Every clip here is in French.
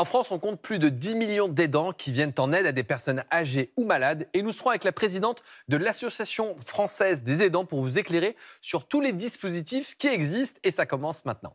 En France, on compte plus de 10 millions d'aidants qui viennent en aide à des personnes âgées ou malades. Et nous serons avec la présidente de l'Association française des aidants pour vous éclairer sur tous les dispositifs qui existent. Et ça commence maintenant.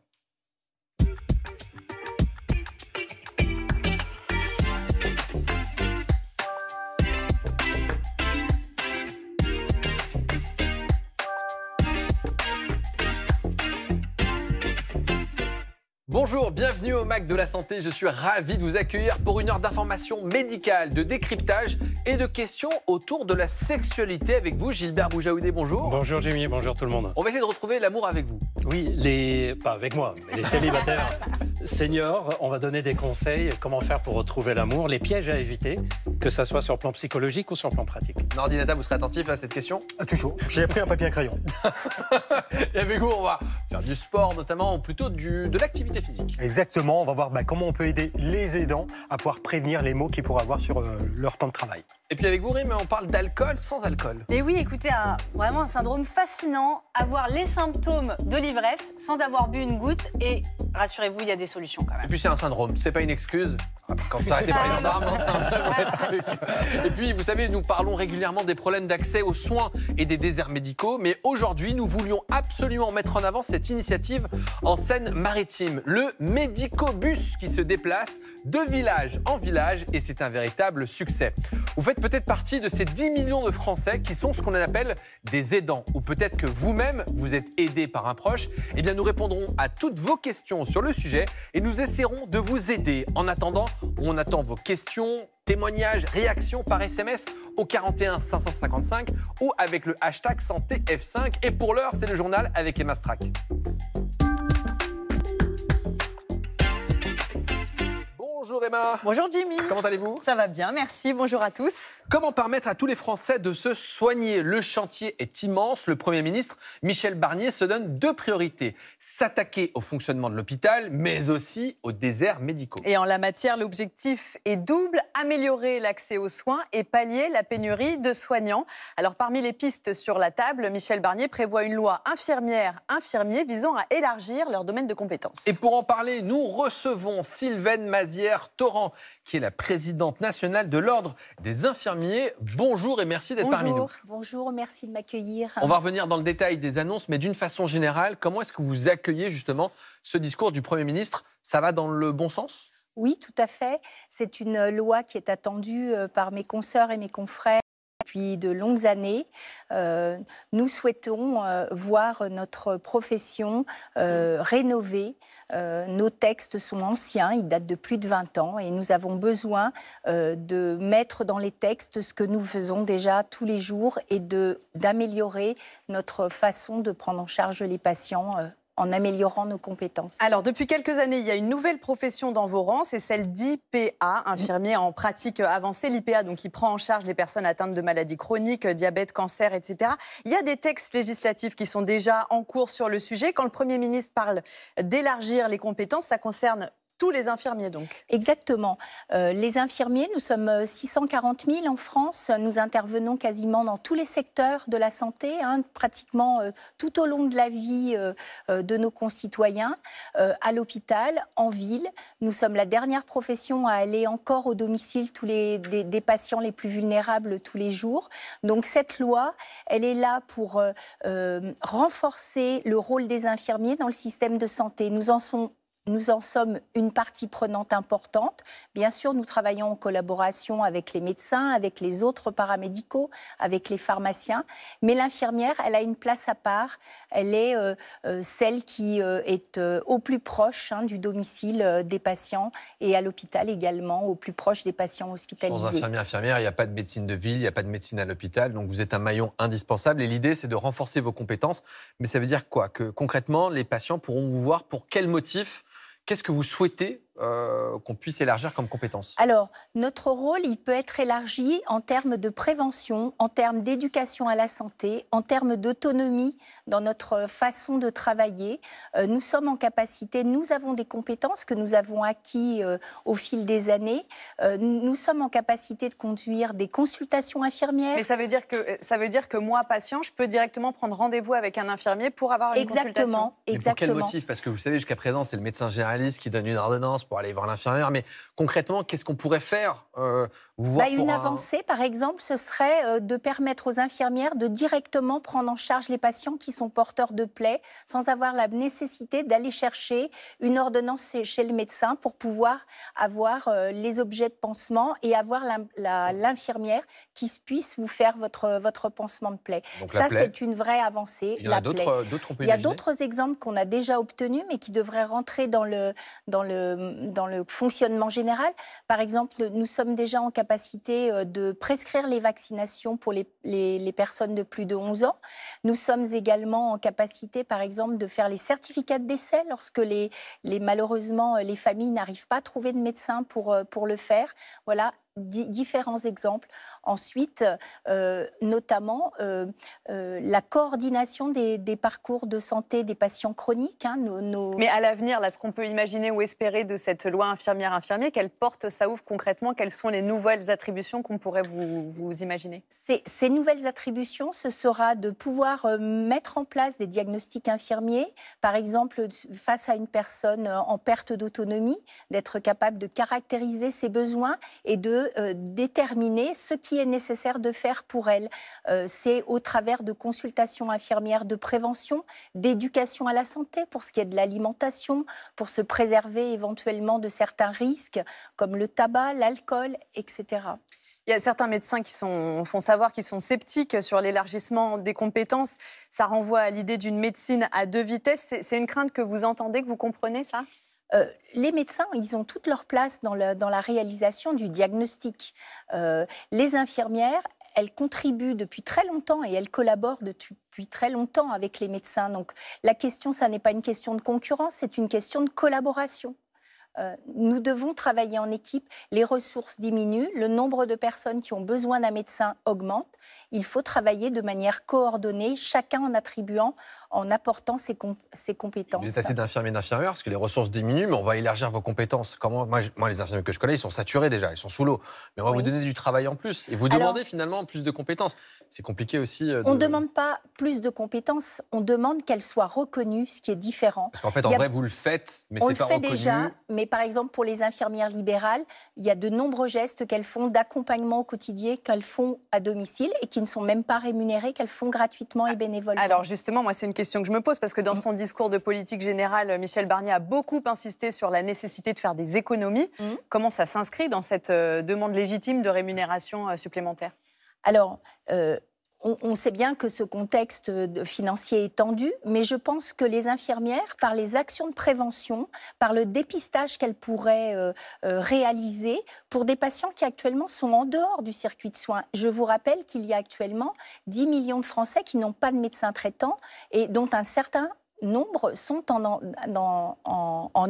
Bonjour, bienvenue au Mac de la Santé. Je suis ravi de vous accueillir pour une heure d'information médicale, de décryptage et de questions autour de la sexualité avec vous, Gilbert Boujaoudé. Bonjour. Bonjour Jimmy, bonjour tout le monde. On va essayer de retrouver l'amour avec vous. Oui, les. pas avec moi, mais les célibataires. Seniors, on va donner des conseils, comment faire pour retrouver l'amour, les pièges à éviter, que ce soit sur le plan psychologique ou sur le plan pratique. Nordinata, vous serez attentif à cette question ah, Toujours. J'ai pris un papier à crayon. et avec vous, on va faire du sport notamment, ou plutôt du, de l'activité Exactement, on va voir bah, comment on peut aider les aidants à pouvoir prévenir les maux qu'ils pourraient avoir sur euh, leur temps de travail. Et puis avec vous, on parle d'alcool sans alcool. Et oui, écoutez, vraiment un syndrome fascinant, avoir les symptômes de l'ivresse sans avoir bu une goutte et rassurez-vous, il y a des solutions quand même. Et puis c'est un syndrome, c'est pas une excuse, quand par bah, les gendarmes, c'est un vrai truc. Et puis, vous savez, nous parlons régulièrement des problèmes d'accès aux soins et des déserts médicaux, mais aujourd'hui, nous voulions absolument mettre en avant cette initiative en Seine-Maritime, le Médicobus qui se déplace de village en village et c'est un véritable succès. Vous faites peut-être partie de ces 10 millions de Français qui sont ce qu'on appelle des aidants, ou peut-être que vous-même, vous êtes aidé par un proche. Eh bien, nous répondrons à toutes vos questions sur le sujet et nous essaierons de vous aider. En attendant, on attend vos questions, témoignages, réactions par SMS au 41 555 ou avec le hashtag santéf5. Et pour l'heure, c'est le journal avec Emma Strack. Bonjour Emma. Bonjour Jimmy. Comment allez-vous Ça va bien, merci. Bonjour à tous. Comment permettre à tous les Français de se soigner Le chantier est immense. Le Premier ministre Michel Barnier se donne deux priorités. S'attaquer au fonctionnement de l'hôpital, mais aussi aux déserts médicaux. Et en la matière, l'objectif est double. Améliorer l'accès aux soins et pallier la pénurie de soignants. Alors parmi les pistes sur la table, Michel Barnier prévoit une loi infirmière-infirmier visant à élargir leur domaine de compétences. Et pour en parler, nous recevons Sylvaine Mazière qui est la présidente nationale de l'Ordre des infirmiers. Bonjour et merci d'être parmi nous. Bonjour, merci de m'accueillir. On va revenir dans le détail des annonces, mais d'une façon générale, comment est-ce que vous accueillez justement ce discours du Premier ministre Ça va dans le bon sens oui, tout à fait. C'est une loi qui est attendue euh, par mes consoeurs et mes confrères depuis de longues années. Euh, nous souhaitons euh, voir notre profession euh, rénovée. nos textes sont anciens, ils datent de plus de 20 ans et nous avons besoin de mettre dans les textes ce que nous faisons déjà tous les jours et d'améliorer notre façon de prendre en charge les patients en améliorant nos compétences. Alors, depuis quelques années, il y a une nouvelle profession dans vos rangs, c'est celle d'IPA, infirmier en pratique avancée. L'IPA, donc, qui prend en charge les personnes atteintes de maladies chroniques, diabète, cancer, etc. Il y a des textes législatifs qui sont déjà en cours sur le sujet. Quand le Premier ministre parle d'élargir les compétences, ça concerne tous les infirmiers, donc Exactement. Euh, les infirmiers, nous sommes 640 euh, 000 en France. Nous intervenons quasiment dans tous les secteurs de la santé, hein, pratiquement euh, tout au long de la vie de nos concitoyens, à l'hôpital, en ville. Nous sommes la dernière profession à aller encore au domicile tous les, des, des patients les plus vulnérables tous les jours. Donc cette loi, elle est là pour renforcer le rôle des infirmiers dans le système de santé. Nous en sommes nous en sommes une partie prenante importante. Bien sûr, nous travaillons en collaboration avec les médecins, avec les autres paramédicaux, avec les pharmaciens. Mais l'infirmière, elle a une place à part. Elle est euh, euh, celle qui euh, est au plus proche hein, du domicile des patients et à l'hôpital également, au plus proche des patients hospitalisés. Sans infirmière, infirmière, il n'y a pas de médecine de ville, il n'y a pas de médecine à l'hôpital. Donc vous êtes un maillon indispensable. Et l'idée, c'est de renforcer vos compétences. Mais ça veut dire quoi Que concrètement, les patients pourront vous voir pour quel motif Qu'est-ce que vous souhaitez euh, qu'on puisse élargir comme compétence Alors, notre rôle, il peut être élargi en termes de prévention, en termes d'éducation à la santé, en termes d'autonomie dans notre façon de travailler. Euh, nous sommes en capacité, nous avons des compétences que nous avons acquis euh, au fil des années. nous sommes en capacité de conduire des consultations infirmières. Mais ça veut dire que, ça veut dire que moi, patient, je peux directement prendre rendez-vous avec un infirmier pour avoir une exactement, consultation Exactement. Mais pour quel motif Parce que vous savez, jusqu'à présent, c'est le médecin généraliste qui donne une ordonnance pour aller voir l'infirmière. Mais concrètement, qu'est-ce qu'on pourrait faire euh, bah, Une avancée, par exemple, ce serait euh, de permettre aux infirmières de directement prendre en charge les patients qui sont porteurs de plaies sans avoir la nécessité d'aller chercher une ordonnance chez le médecin pour pouvoir avoir euh, les objets de pansement et avoir l'infirmière qui puisse vous faire votre, votre pansement de plaie. Ça, c'est une vraie avancée. Il y, Il y a d'autres exemples qu'on a déjà obtenus, mais qui devraient rentrer dans le, dans le dans le fonctionnement général. Par exemple, nous sommes déjà en capacité euh, de prescrire les vaccinations pour les, personnes de plus de 11 ans. Nous sommes également en capacité, par exemple, de faire les certificats de décès lorsque les malheureusement les familles n'arrivent pas à trouver de médecin pour, euh, pour le faire. Voilà différents exemples. Ensuite, euh, notamment euh, euh, la coordination des, parcours de santé des patients chroniques. Hein, Mais à l'avenir, là, ce qu'on peut imaginer ou espérer de cette loi infirmière-infirmier, quelle porte ça ouvre concrètement Quelles sont les nouvelles attributions qu'on pourrait vous, imaginer ces, nouvelles attributions, ce sera de pouvoir mettre en place des diagnostics infirmiers, par exemple face à une personne en perte d'autonomie, d'être capable de caractériser ses besoins et de euh, déterminer ce qui est nécessaire de faire pour elle. Euh, c'est au travers de consultations infirmières de prévention, d'éducation à la santé pour ce qui est de l'alimentation, pour se préserver éventuellement de certains risques comme le tabac, l'alcool, etc. Il y a certains médecins qui font savoir qu'ils sont sceptiques sur l'élargissement des compétences. Ça renvoie à l'idée d'une médecine à deux vitesses. C'est une crainte que vous entendez, que vous comprenez ça euh, les médecins, ils ont toute leur place dans, la réalisation du diagnostic. Euh, les infirmières, elles contribuent depuis très longtemps et elles collaborent depuis très longtemps avec les médecins. Donc la question, ça n'est pas une question de concurrence, c'est une question de collaboration. Euh, nous devons travailler en équipe, les ressources diminuent, le nombre de personnes qui ont besoin d'un médecin augmente, il faut travailler de manière coordonnée, chacun en attribuant, en apportant ses, ses compétences. Vous êtes assez d'infirmiers et d'infirmières, parce que les ressources diminuent, mais on va élargir vos compétences. Comment, moi, les infirmiers que je connais, ils sont saturés déjà, ils sont sous l'eau, mais on va vous donner du travail en plus, et vous demandez finalement plus de compétences. C'est compliqué aussi. Euh, on ne demande pas plus de compétences, on demande qu'elles soient reconnues, ce qui est différent. Parce qu'en fait, en vrai, vous le faites, mais c'est pas fait déjà, mais par exemple, pour les infirmières libérales, il y a de nombreux gestes qu'elles font d'accompagnement au quotidien, qu'elles font à domicile et qui ne sont même pas rémunérés, qu'elles font gratuitement et bénévolement. Alors justement, moi, c'est une question que je me pose parce que dans son discours de politique générale, Michel Barnier a beaucoup insisté sur la nécessité de faire des économies. Mmh. Comment ça s'inscrit dans cette euh, demande légitime de rémunération euh, supplémentaire Alors, euh, on, sait bien que ce contexte financier est tendu, mais je pense que les infirmières, par les actions de prévention, par le dépistage qu'elles pourraient euh, euh, réaliser pour des patients qui actuellement sont en dehors du circuit de soins. Je vous rappelle qu'il y a actuellement 10 millions de Français qui n'ont pas de médecin traitant et dont un certain nombre sont en,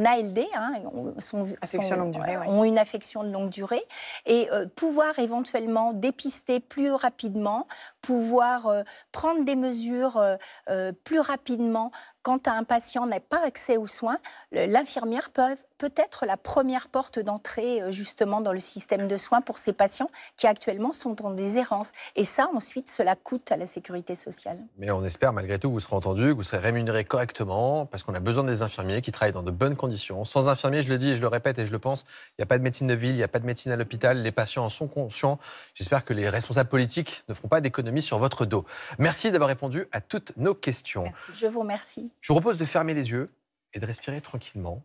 ALD, hein, ont une affection de longue durée, et euh, pouvoir éventuellement dépister plus rapidement, pouvoir euh, prendre des mesures euh, euh, plus rapidement quand un patient n'a pas accès aux soins. L'infirmière peut, peut, être la première porte d'entrée justement dans le système de soins pour ces patients qui actuellement sont en déshérence. Et ça, ensuite, cela coûte à la sécurité sociale. Mais on espère malgré tout que vous serez entendu, que vous serez rémunéré correctement, parce qu'on a besoin des infirmiers qui travaillent dans de bonnes conditions. Sans infirmiers, je le dis, je le répète et je le pense, il n'y a pas de médecine de ville, il n'y a pas de médecine à l'hôpital. Les patients en sont conscients. J'espère que les responsables politiques ne feront pas d'économie sur votre dos. Merci d'avoir répondu à toutes nos questions. Merci, je vous remercie. Je vous propose de fermer les yeux et de respirer tranquillement.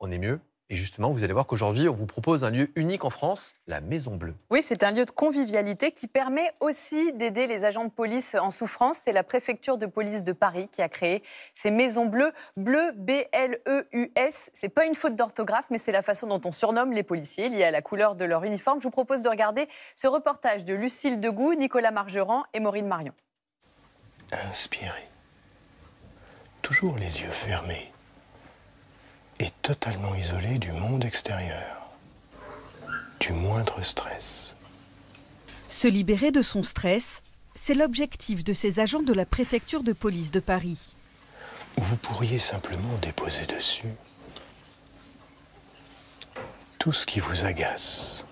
On est mieux et justement, vous allez voir qu'aujourd'hui, on vous propose un lieu unique en France, la Maison Bleue. Oui, c'est un lieu de convivialité qui permet aussi d'aider les agents de police en souffrance. C'est la préfecture de police de Paris qui a créé ces Maisons Bleues. Bleu, B-L-E-U-S. C'est pas une faute d'orthographe, mais c'est la façon dont on surnomme les policiers liée à la couleur de leur uniforme. Je vous propose de regarder ce reportage de Lucille Degout, Nicolas Margerand et Maureen Marion. Inspiré, Toujours les yeux fermés est totalement isolé du monde extérieur, du moindre stress. Se libérer de son stress, c'est l'objectif de ces agents de la préfecture de police de Paris. Vous pourriez simplement déposer dessus tout ce qui vous agace.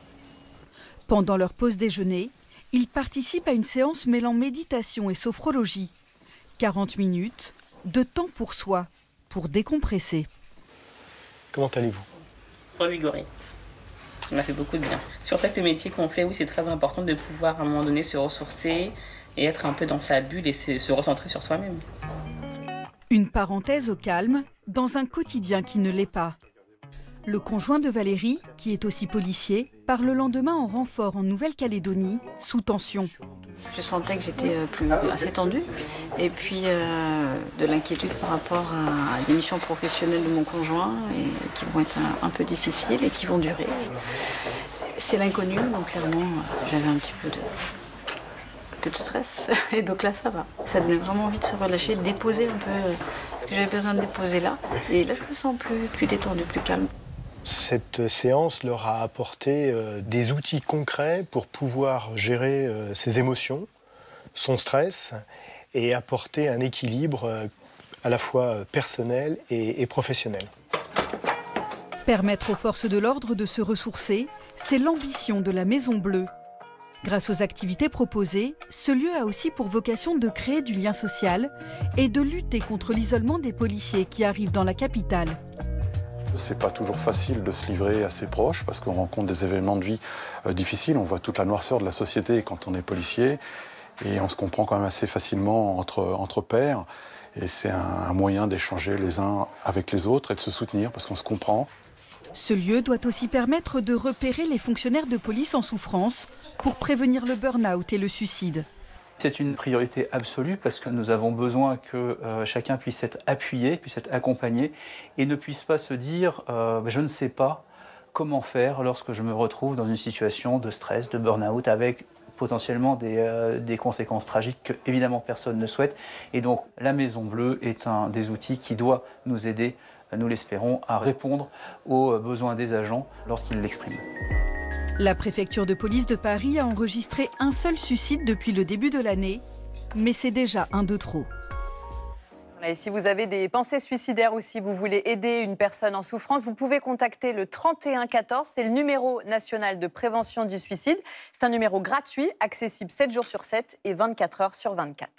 Pendant leur pause déjeuner, ils participent à une séance mêlant méditation et sophrologie. 40 minutes de temps pour soi, pour décompresser. Comment allez-vous Revigoré. Ça m'a fait beaucoup de bien. Surtout avec le métier qu'on fait, oui, c'est très important de pouvoir à un moment donné se ressourcer et être un peu dans sa bulle et se recentrer sur soi-même. Une parenthèse au calme, dans un quotidien qui ne l'est pas. Le conjoint de Valérie, qui est aussi policier, par le lendemain en renfort en Nouvelle-Calédonie, sous tension. Je sentais que j'étais euh, plus assez tendue et puis euh, de l'inquiétude par rapport à, des missions professionnelles de mon conjoint qui vont être un, peu difficiles et qui vont durer. C'est l'inconnu, donc clairement j'avais un petit peu de, stress. Et donc là, ça va. Ça donnait vraiment envie de se relâcher, de déposer un peu euh, ce que j'avais besoin de déposer là. Et là, je me sens plus détendue, plus calme. Cette séance leur a apporté euh, des outils concrets pour pouvoir gérer euh, ses émotions, son stress et apporter un équilibre euh, à la fois personnel et professionnel. Permettre aux forces de l'ordre de se ressourcer, c'est l'ambition de la Maison Bleue. Grâce aux activités proposées, ce lieu a aussi pour vocation de créer du lien social et de lutter contre l'isolement des policiers qui arrivent dans la capitale. C'est pas toujours facile de se livrer à ses proches parce qu'on rencontre des événements de vie euh, difficiles. On voit toute la noirceur de la société quand on est policier et on se comprend quand même assez facilement entre, entre pairs. Et c'est un moyen d'échanger les uns avec les autres et de se soutenir parce qu'on se comprend. Ce lieu doit aussi permettre de repérer les fonctionnaires de police en souffrance pour prévenir le burn-out et le suicide. C'est une priorité absolue parce que nous avons besoin que euh, chacun puisse être appuyé, puisse être accompagné et ne puisse pas se dire euh, je ne sais pas comment faire lorsque je me retrouve dans une situation de stress, de burn-out avec potentiellement des, euh, des, conséquences tragiques que évidemment personne ne souhaite. Et donc la Maison Bleue est un des outils qui doit nous aider nous l'espérons, à répondre aux euh, besoins des agents lorsqu'ils l'expriment. La préfecture de police de Paris a enregistré un seul suicide depuis le début de l'année, mais c'est déjà un de trop. si vous avez des pensées suicidaires ou si vous voulez aider une personne en souffrance, vous pouvez contacter le 3114. C'est le numéro national de prévention du suicide. C'est un numéro gratuit, accessible 7 jours sur 7 et 24 heures sur 24.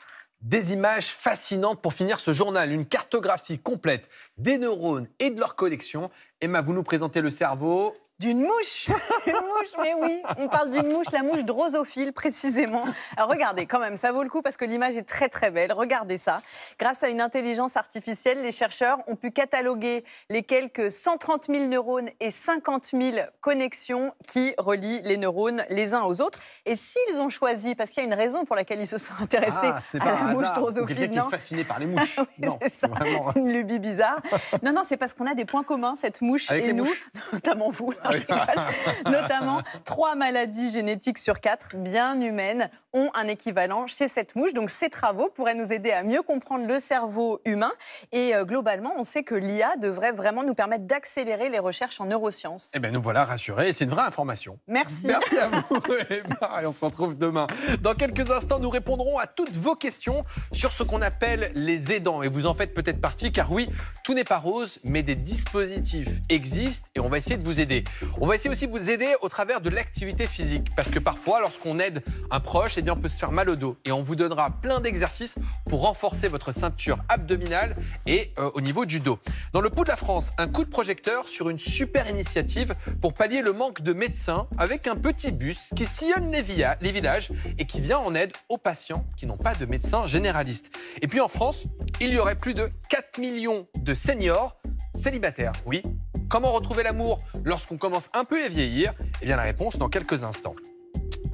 Des images fascinantes pour finir ce journal, une cartographie complète des neurones et de leur connexion Emma, vous nous présentez le cerveau, d'une mouche Une mouche, mais oui On parle d'une mouche, la mouche drosophile précisément. Alors regardez, quand même, ça vaut le coup parce que l'image est très très belle. Regardez ça. Grâce à une intelligence artificielle, les chercheurs ont pu cataloguer les quelques 130 000 neurones et 50 000 connexions qui relient les neurones les uns aux autres. Et s'ils ont choisi, parce qu'il y a une raison pour laquelle ils se sont intéressés ah, à la mouche drosophile, non est fasciné par les mouches. c'est ça, une lubie bizarre. non, non, c'est parce qu'on a des points communs, cette mouche et nous, notamment vous. Notamment, trois maladies génétiques sur quatre, bien humaines, ont un équivalent chez cette mouche. Donc ces travaux pourraient nous aider à mieux comprendre le cerveau humain. Et euh, globalement, on sait que l'IA devrait vraiment nous permettre d'accélérer les recherches en neurosciences. Eh bien, nous voilà rassurés. C'est une vraie information. Merci. Merci à vous, Et on se retrouve demain. Dans quelques instants, nous répondrons à toutes vos questions sur ce qu'on appelle les aidants. Et vous en faites peut-être partie, car oui, tout n'est pas rose, mais des dispositifs existent et on va essayer de vous aider. On va essayer aussi de vous aider au travers de l'activité physique, parce que parfois, lorsqu'on aide un proche, eh on peut se faire mal au dos. Et on vous donnera plein d'exercices pour renforcer votre ceinture abdominale et euh, au niveau du dos. Dans le pot de la France, un coup de projecteur sur une super initiative pour pallier le manque de médecins avec un petit bus qui sillonne les, villages et qui vient en aide aux patients qui n'ont pas de médecin généraliste. Et puis en France, il y aurait plus de 4 millions de seniors célibataires. Oui, Comment retrouver l'amour lorsqu'on commence un peu à vieillir Eh bien, la réponse dans quelques instants.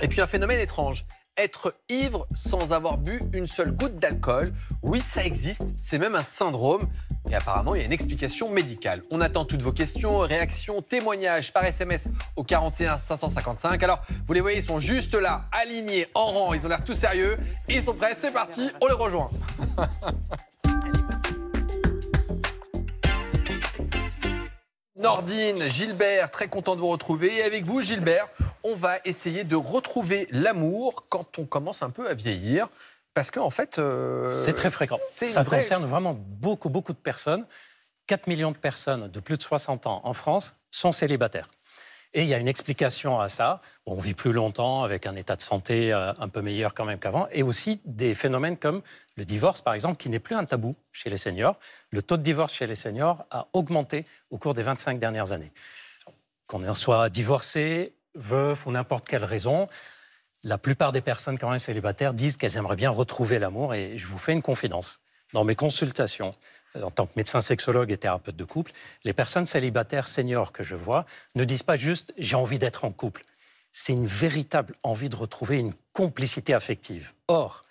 Et puis, un phénomène étrange. Être ivre sans avoir bu une seule goutte d'alcool, oui, ça existe, c'est même un syndrome. Et apparemment, il y a une explication médicale. On attend toutes vos questions, réactions, témoignages par SMS au 41 555. Alors, vous les voyez, ils sont juste là, alignés, en rang, ils ont l'air tout sérieux. Ils sont prêts, c'est parti, on les rejoint. Nordine, Gilbert, très content de vous retrouver. Et avec vous, Gilbert, on va essayer de retrouver l'amour quand on commence un peu à vieillir. Parce que en fait. Euh, c'est très fréquent. Ça concerne vraiment beaucoup, beaucoup de personnes. 4 millions de personnes de plus de 60 ans en France sont célibataires. Et il y a une explication à ça. On vit plus longtemps avec un état de santé euh, un peu meilleur quand même qu'avant. Et aussi des phénomènes comme le divorce, par exemple, qui n'est plus un tabou chez les seniors. Le taux de divorce chez les seniors a augmenté au cours des 25 dernières années. Qu'on en soit divorcé, veuf ou n'importe quelle raison, la plupart des personnes quand même célibataires disent qu'elles aimeraient bien retrouver l'amour. Et je vous fais une confidence. Dans mes consultations, en tant que médecin sexologue et thérapeute de couple, les personnes célibataires seniors que je vois ne disent pas juste j'ai envie d'être en couple. C'est une véritable envie de retrouver une complicité affective. Or,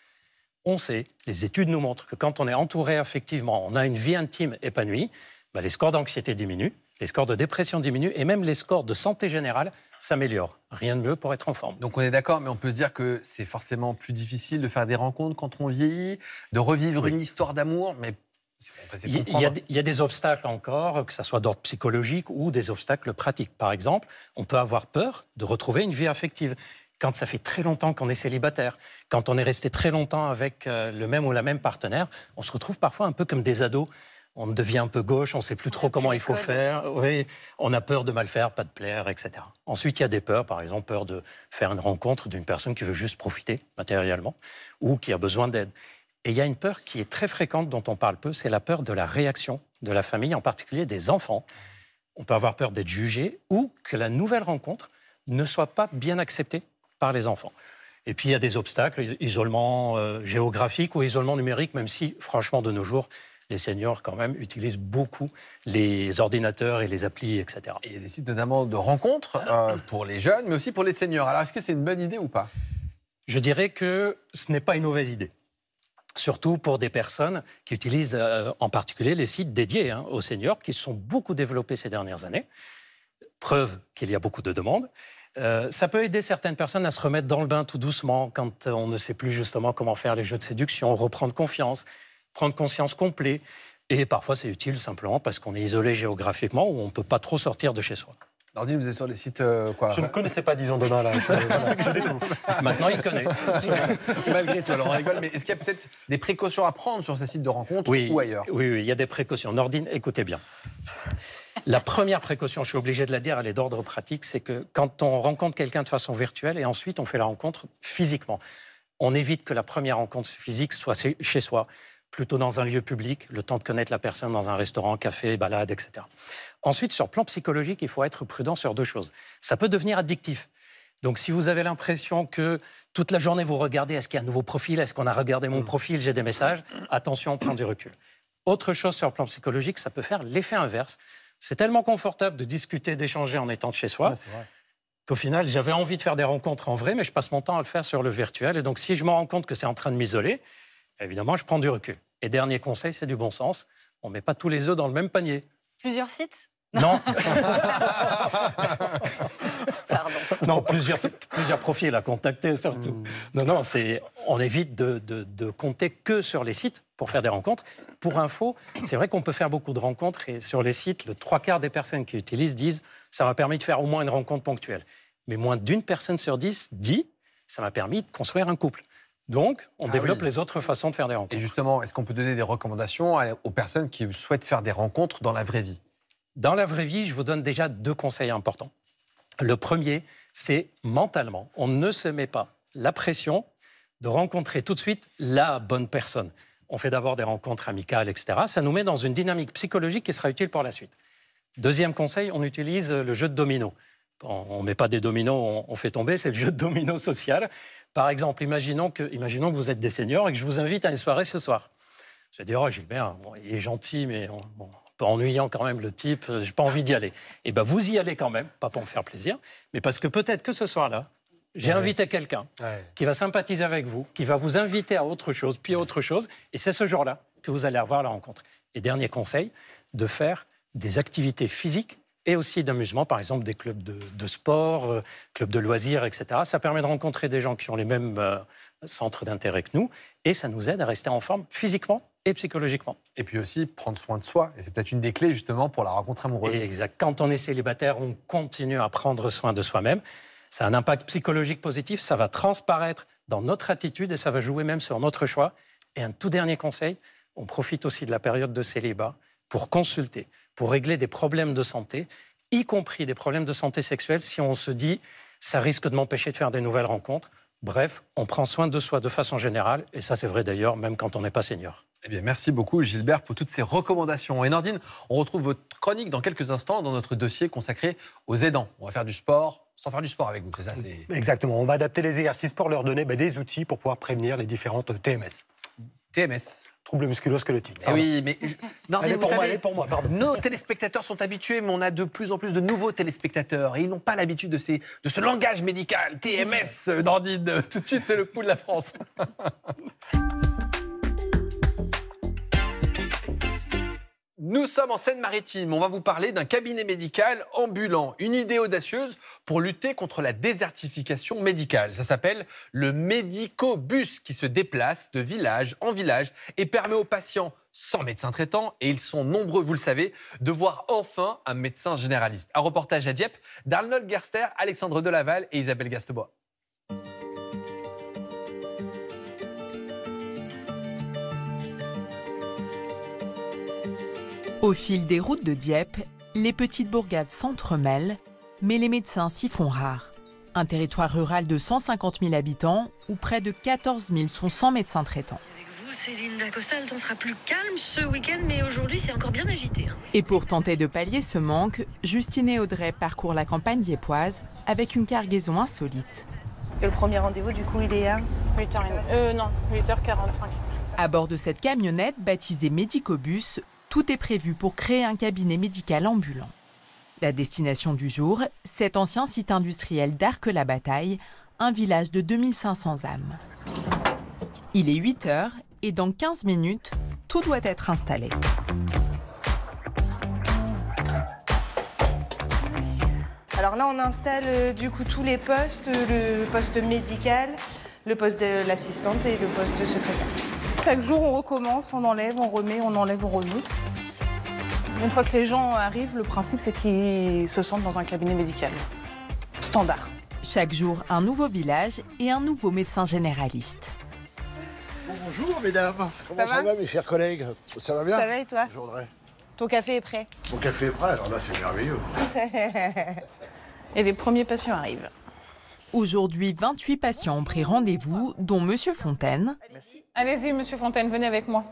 on sait, les études nous montrent que quand on est entouré affectivement, on a une vie intime épanouie, bah, les scores d'anxiété diminuent, les scores de dépression diminuent et même les scores de santé générale s'améliorent. Rien de mieux pour être en forme. Donc on est d'accord, mais on peut se dire que c'est forcément plus difficile de faire des rencontres quand on vieillit, de revivre une histoire d'amour, mais il y, a, des obstacles encore, que ce soit d'ordre psychologique ou des obstacles pratiques. Par exemple, on peut avoir peur de retrouver une vie affective. Quand ça fait très longtemps qu'on est célibataire, quand on est resté très longtemps avec euh, le même ou la même partenaire, on se retrouve parfois un peu comme des ados. On devient un peu gauche, on ne sait plus trop comment il faut faire. on a peur de mal faire, pas de plaire, etc. Ensuite, il y a des peurs, par exemple, peur de faire une rencontre d'une personne qui veut juste profiter matériellement ou qui a besoin d'aide. Et il y a une peur qui est très fréquente, dont on parle peu, c'est la peur de la réaction de la famille, en particulier des enfants. On peut avoir peur d'être jugé ou que la nouvelle rencontre ne soit pas bien acceptée par les enfants. Et puis il y a des obstacles, isolement euh, géographique ou isolement numérique, même si franchement de nos jours, les seniors quand même utilisent beaucoup les ordinateurs et les applis, etc. il y a des sites notamment de rencontres euh, pour les jeunes, mais aussi pour les seniors. Alors est-ce que c'est une bonne idée ou pas Je dirais que ce n'est pas une mauvaise idée surtout pour des personnes qui utilisent euh, en particulier les sites dédiés hein, aux seniors, qui se sont beaucoup développés ces dernières années. Preuve qu'il y a beaucoup de demandes. Euh, ça peut aider certaines personnes à se remettre dans le bain tout doucement quand on ne sait plus justement comment faire les jeux de séduction, reprendre confiance, prendre conscience complète. Et parfois, c'est utile simplement parce qu'on est isolé géographiquement ou on ne peut pas trop sortir de chez soi. Nordine, vous êtes sur les sites euh, quoi Je ne connaissais pas Disons Donald Maintenant, il connaît. Malgré tout, on rigole, mais est-ce qu'il y a peut-être des précautions à prendre sur ces sites de rencontre ou ailleurs oui, oui, il y a des précautions. Nordine, écoutez bien. La première précaution, je suis obligé de la dire, elle est d'ordre pratique, c'est que quand on rencontre quelqu'un de façon virtuelle et ensuite on fait la rencontre physiquement, on évite que la première rencontre physique soit chez soi plutôt dans un lieu public, le temps de connaître la personne dans un restaurant, café, balade, etc. Ensuite, sur le plan psychologique, il faut être prudent sur deux choses. Ça peut devenir addictif. Donc si vous avez l'impression que toute la journée vous regardez, est-ce qu'il y a un nouveau profil, est-ce qu'on a regardé mon mm. profil, j'ai des messages, attention, on du recul. Autre chose sur le plan psychologique, ça peut faire l'effet inverse. C'est tellement confortable de discuter, d'échanger en étant de chez soi. qu'au final, j'avais envie de faire des rencontres en vrai, mais je passe mon temps à le faire sur le virtuel. Et donc, si je me rends compte que c'est en train de m'isoler, Évidemment, je prends du recul. Et dernier conseil, c'est du bon sens. On ne met pas tous les œufs dans le même panier. Plusieurs sites non. Pardon. Non, plusieurs, plusieurs profils à contacter surtout. Hmm. Non, non, c'est, on évite de, de, compter que sur les sites pour faire des rencontres. Pour info, c'est vrai qu'on peut faire beaucoup de rencontres et sur les sites, le trois quarts des personnes qui utilisent disent ça m'a permis de faire au moins une rencontre ponctuelle. Mais moins d'une personne sur dix dit ça m'a permis de construire un couple. Donc, on ah développe les autres façons de faire des rencontres. Et justement, est-ce qu'on peut donner des recommandations aux personnes qui souhaitent faire des rencontres dans la vraie vie Dans la vraie vie, je vous donne déjà deux conseils importants. Le premier, c'est mentalement, on ne se met pas la pression de rencontrer tout de suite la bonne personne. On fait d'abord des rencontres amicales, etc. Ça nous met dans une dynamique psychologique qui sera utile pour la suite. Deuxième conseil, on utilise le jeu de domino. On ne met pas des dominos, on fait tomber, c'est le jeu de domino social. Par exemple, imaginons que, imaginons que vous êtes des seniors et que je vous invite à une soirée ce soir. Je vais dire, oh Gilbert, il est gentil, mais un peu ennuyant quand même le type, euh, j'ai pas envie d'y aller. Eh bien, vous y allez quand même, pas pour me faire plaisir, mais parce que peut-être que ce soir-là, j'ai invité quelqu'un qui va sympathiser avec vous, qui va vous inviter à autre chose, puis à autre chose, et c'est ce jour-là que vous allez avoir la rencontre. Et dernier conseil, de faire des activités physiques et aussi d'amusement, par exemple des clubs de, sport, euh, clubs de loisirs, etc. Ça permet de rencontrer des gens qui ont les mêmes euh, centres d'intérêt que nous, et ça nous aide à rester en forme physiquement et psychologiquement. Et puis aussi prendre soin de soi, et c'est peut-être une des clés justement pour la rencontre amoureuse. exact. Quand on est célibataire, on continue à prendre soin de soi-même. Ça a un impact psychologique positif, ça va transparaître dans notre attitude et ça va jouer même sur notre choix. Et un tout dernier conseil, on profite aussi de la période de célibat pour consulter pour régler des problèmes de santé, y compris des problèmes de santé sexuelle, si on se dit ça risque de m'empêcher de faire des nouvelles rencontres. Bref, on prend soin de soi de façon générale, et ça c'est vrai d'ailleurs, même quand on n'est pas senior. Eh bien, merci beaucoup Gilbert pour toutes ces recommandations. Et Nordine, on retrouve votre chronique dans quelques instants dans notre dossier consacré aux aidants. On va faire du sport, sans faire du sport avec vous, c'est ça Exactement. On va adapter les exercices pour leur donner bah, des outils pour pouvoir prévenir les différentes TMS. TMS troubles musculo eh oui, mais pour moi, pardon. Nos téléspectateurs sont habitués, mais on a de plus en plus de nouveaux téléspectateurs et ils n'ont pas l'habitude de, ces... de ce langage médical. TMS, Dandine, tout de suite, c'est le pouls de la France. Nous sommes en Seine-Maritime. On va vous parler d'un cabinet médical ambulant. Une idée audacieuse pour lutter contre la désertification médicale. Ça s'appelle le médico-bus qui se déplace de village en village et permet aux patients sans médecin traitant, et ils sont nombreux, vous le savez, de voir enfin un médecin généraliste. Un reportage à Dieppe d'Arnold Gerster, Alexandre Delaval et Isabelle Gastebois. Au fil des routes de Dieppe, les petites bourgades s'entremêlent, mais les médecins s'y font rares. Un territoire rural de 150 000 habitants où près de 14 000 sont sans médecin traitant. Avec vous, Céline Dacosta, le sera plus calme ce week-end, mais aujourd'hui, c'est encore bien agité. Hein. Et pour tenter de pallier ce manque, Justine et Audrey parcourent la campagne dieppoise avec une cargaison insolite. le premier rendez-vous, du coup, il est à 8h45. Euh, non, 8h45. À bord de cette camionnette baptisée Médicobus, tout est prévu pour créer un cabinet médical ambulant. La destination du jour, cet ancien site industriel d'Arc-la-Bataille, un village de 2500 âmes. Il est 8 heures et dans 15 minutes, tout doit être installé. Alors là, on installe euh, du coup tous les postes, euh, le poste médical, le poste de l'assistante et le poste de secrétaire. Chaque jour, on recommence, on enlève, on remet, on enlève, on remet. Une fois que les gens arrivent, le principe, c'est qu'ils se sentent dans un cabinet médical. Standard. Chaque jour, un nouveau village et un nouveau médecin généraliste. Bonjour, mesdames. Comment ça, va, mes chers collègues Ça va bien Ça va et toi Ton café est prêt Mon café est prêt, alors là, c'est merveilleux. et les premiers patients arrivent. Aujourd'hui, 28 patients ont pris rendez-vous, dont M. Fontaine. Allez-y, M. Fontaine, venez avec moi.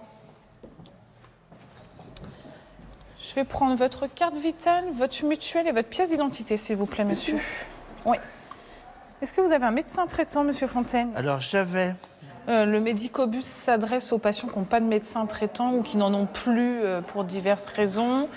Je vais prendre votre carte vitale, votre mutuelle et votre pièce d'identité, s'il vous plaît, monsieur. Oui. Est-ce que vous avez un médecin traitant, monsieur Fontaine Alors, j'avais. Euh, le médicobus s'adresse aux patients qui n'ont pas de médecin traitant ou qui n'en ont plus euh, pour diverses raisons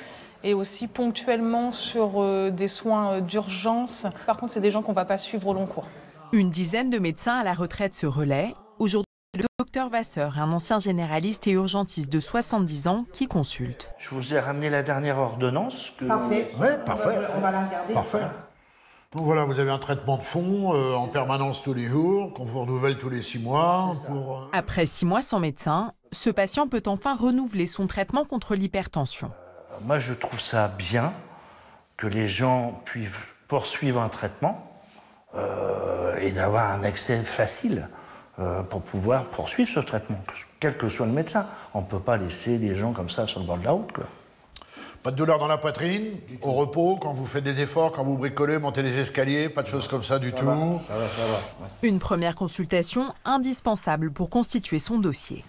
et aussi ponctuellement sur euh, des soins euh, d'urgence. Par contre, c'est des gens qu'on ne va pas suivre au long cours. Une dizaine de médecins à la retraite se relaient. Aujourd'hui, le docteur Vasseur, un ancien généraliste et urgentiste de 70 ans, qui consulte. Je vous ai ramené la dernière ordonnance. Que... Parfait. Ouais, parfait. On va, la regarder. Parfait. Donc voilà, vous avez un traitement de fond euh, en permanence tous les jours, qu'on vous renouvelle tous les six mois. Pour... Après six mois sans médecin, ce patient peut enfin renouveler son traitement contre l'hypertension moi, je trouve ça bien que les gens puissent poursuivre un traitement euh, et d'avoir un accès facile euh, pour pouvoir poursuivre ce traitement, quel que soit le médecin. On ne peut pas laisser des gens comme ça sur le bord de la route. Pas de douleur dans la poitrine, au repos, quand vous faites des efforts, quand vous bricolez, montez les escaliers, pas de choses comme ça du tout. ça va, ça va. Une première consultation indispensable pour constituer son dossier.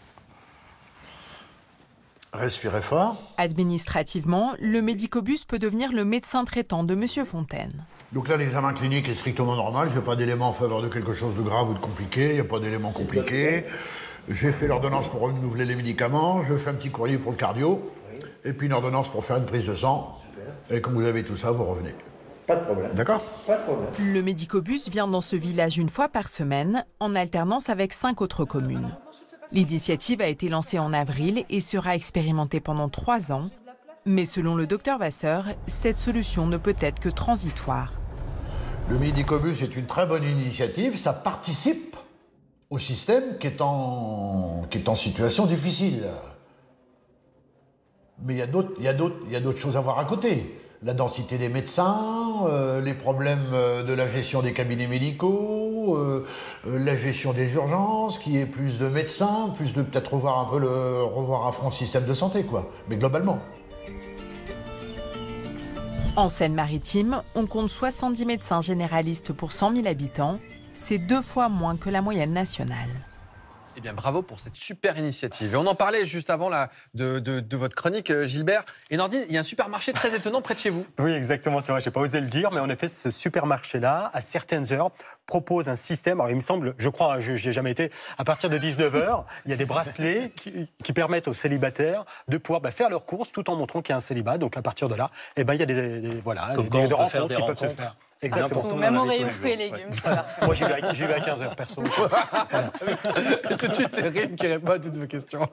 Respirez fort. Administrativement, le médicobus peut devenir le médecin traitant de M. Fontaine. Donc là, l'examen clinique est strictement normal. Je n'ai pas d'éléments en faveur de quelque chose de grave ou de compliqué. Il n'y a pas d'éléments compliqués. J'ai fait l'ordonnance pour renouveler les médicaments. Je fais un petit courrier pour le cardio. Et puis une ordonnance pour faire une prise de sang. Et comme vous avez tout ça, vous revenez. Pas de problème. D'accord Pas de problème. Le médicobus vient dans ce village une fois par semaine, en alternance avec cinq autres communes. L'initiative a été lancée en avril et sera expérimentée pendant trois ans. Mais selon le docteur Vasseur, cette solution ne peut être que transitoire. Le Médicobus est une très bonne initiative, ça participe au système qui est en, qui est en situation difficile. Mais il y a d'autres choses à voir à côté. La densité des médecins, euh, les problèmes euh, de la gestion des cabinets médicaux, euh, euh, la gestion des urgences, qui est plus de médecins, plus de peut-être revoir un peu le revoir un fond système de santé, quoi. Mais globalement. En Seine-Maritime, on compte 70 médecins généralistes pour 100 000 habitants. C'est deux fois moins que la moyenne nationale. Eh bien, bravo pour cette super initiative. Et on en parlait juste avant la de, votre chronique, euh, Gilbert. Et Nordine, il y a un supermarché très étonnant près de chez vous. Oui, exactement, c'est vrai, je n'ai pas osé le dire, mais en effet, ce supermarché-là, à certaines heures, propose un système. Alors, il me semble, je crois, je n'y ai jamais été, à partir de 19h, il y a des bracelets qui, permettent aux célibataires de pouvoir bah, faire leurs courses tout en montrant qu'il y a un célibat. Donc, à partir de là, eh ben, il y a des, voilà, des, des rencontres qui peuvent se faire. Exactement. Même au rayon fruits et légumes. Moi, j'y vais, à, 15h, perso. Tout de suite, c'est Rime qui répond à toutes vos questions.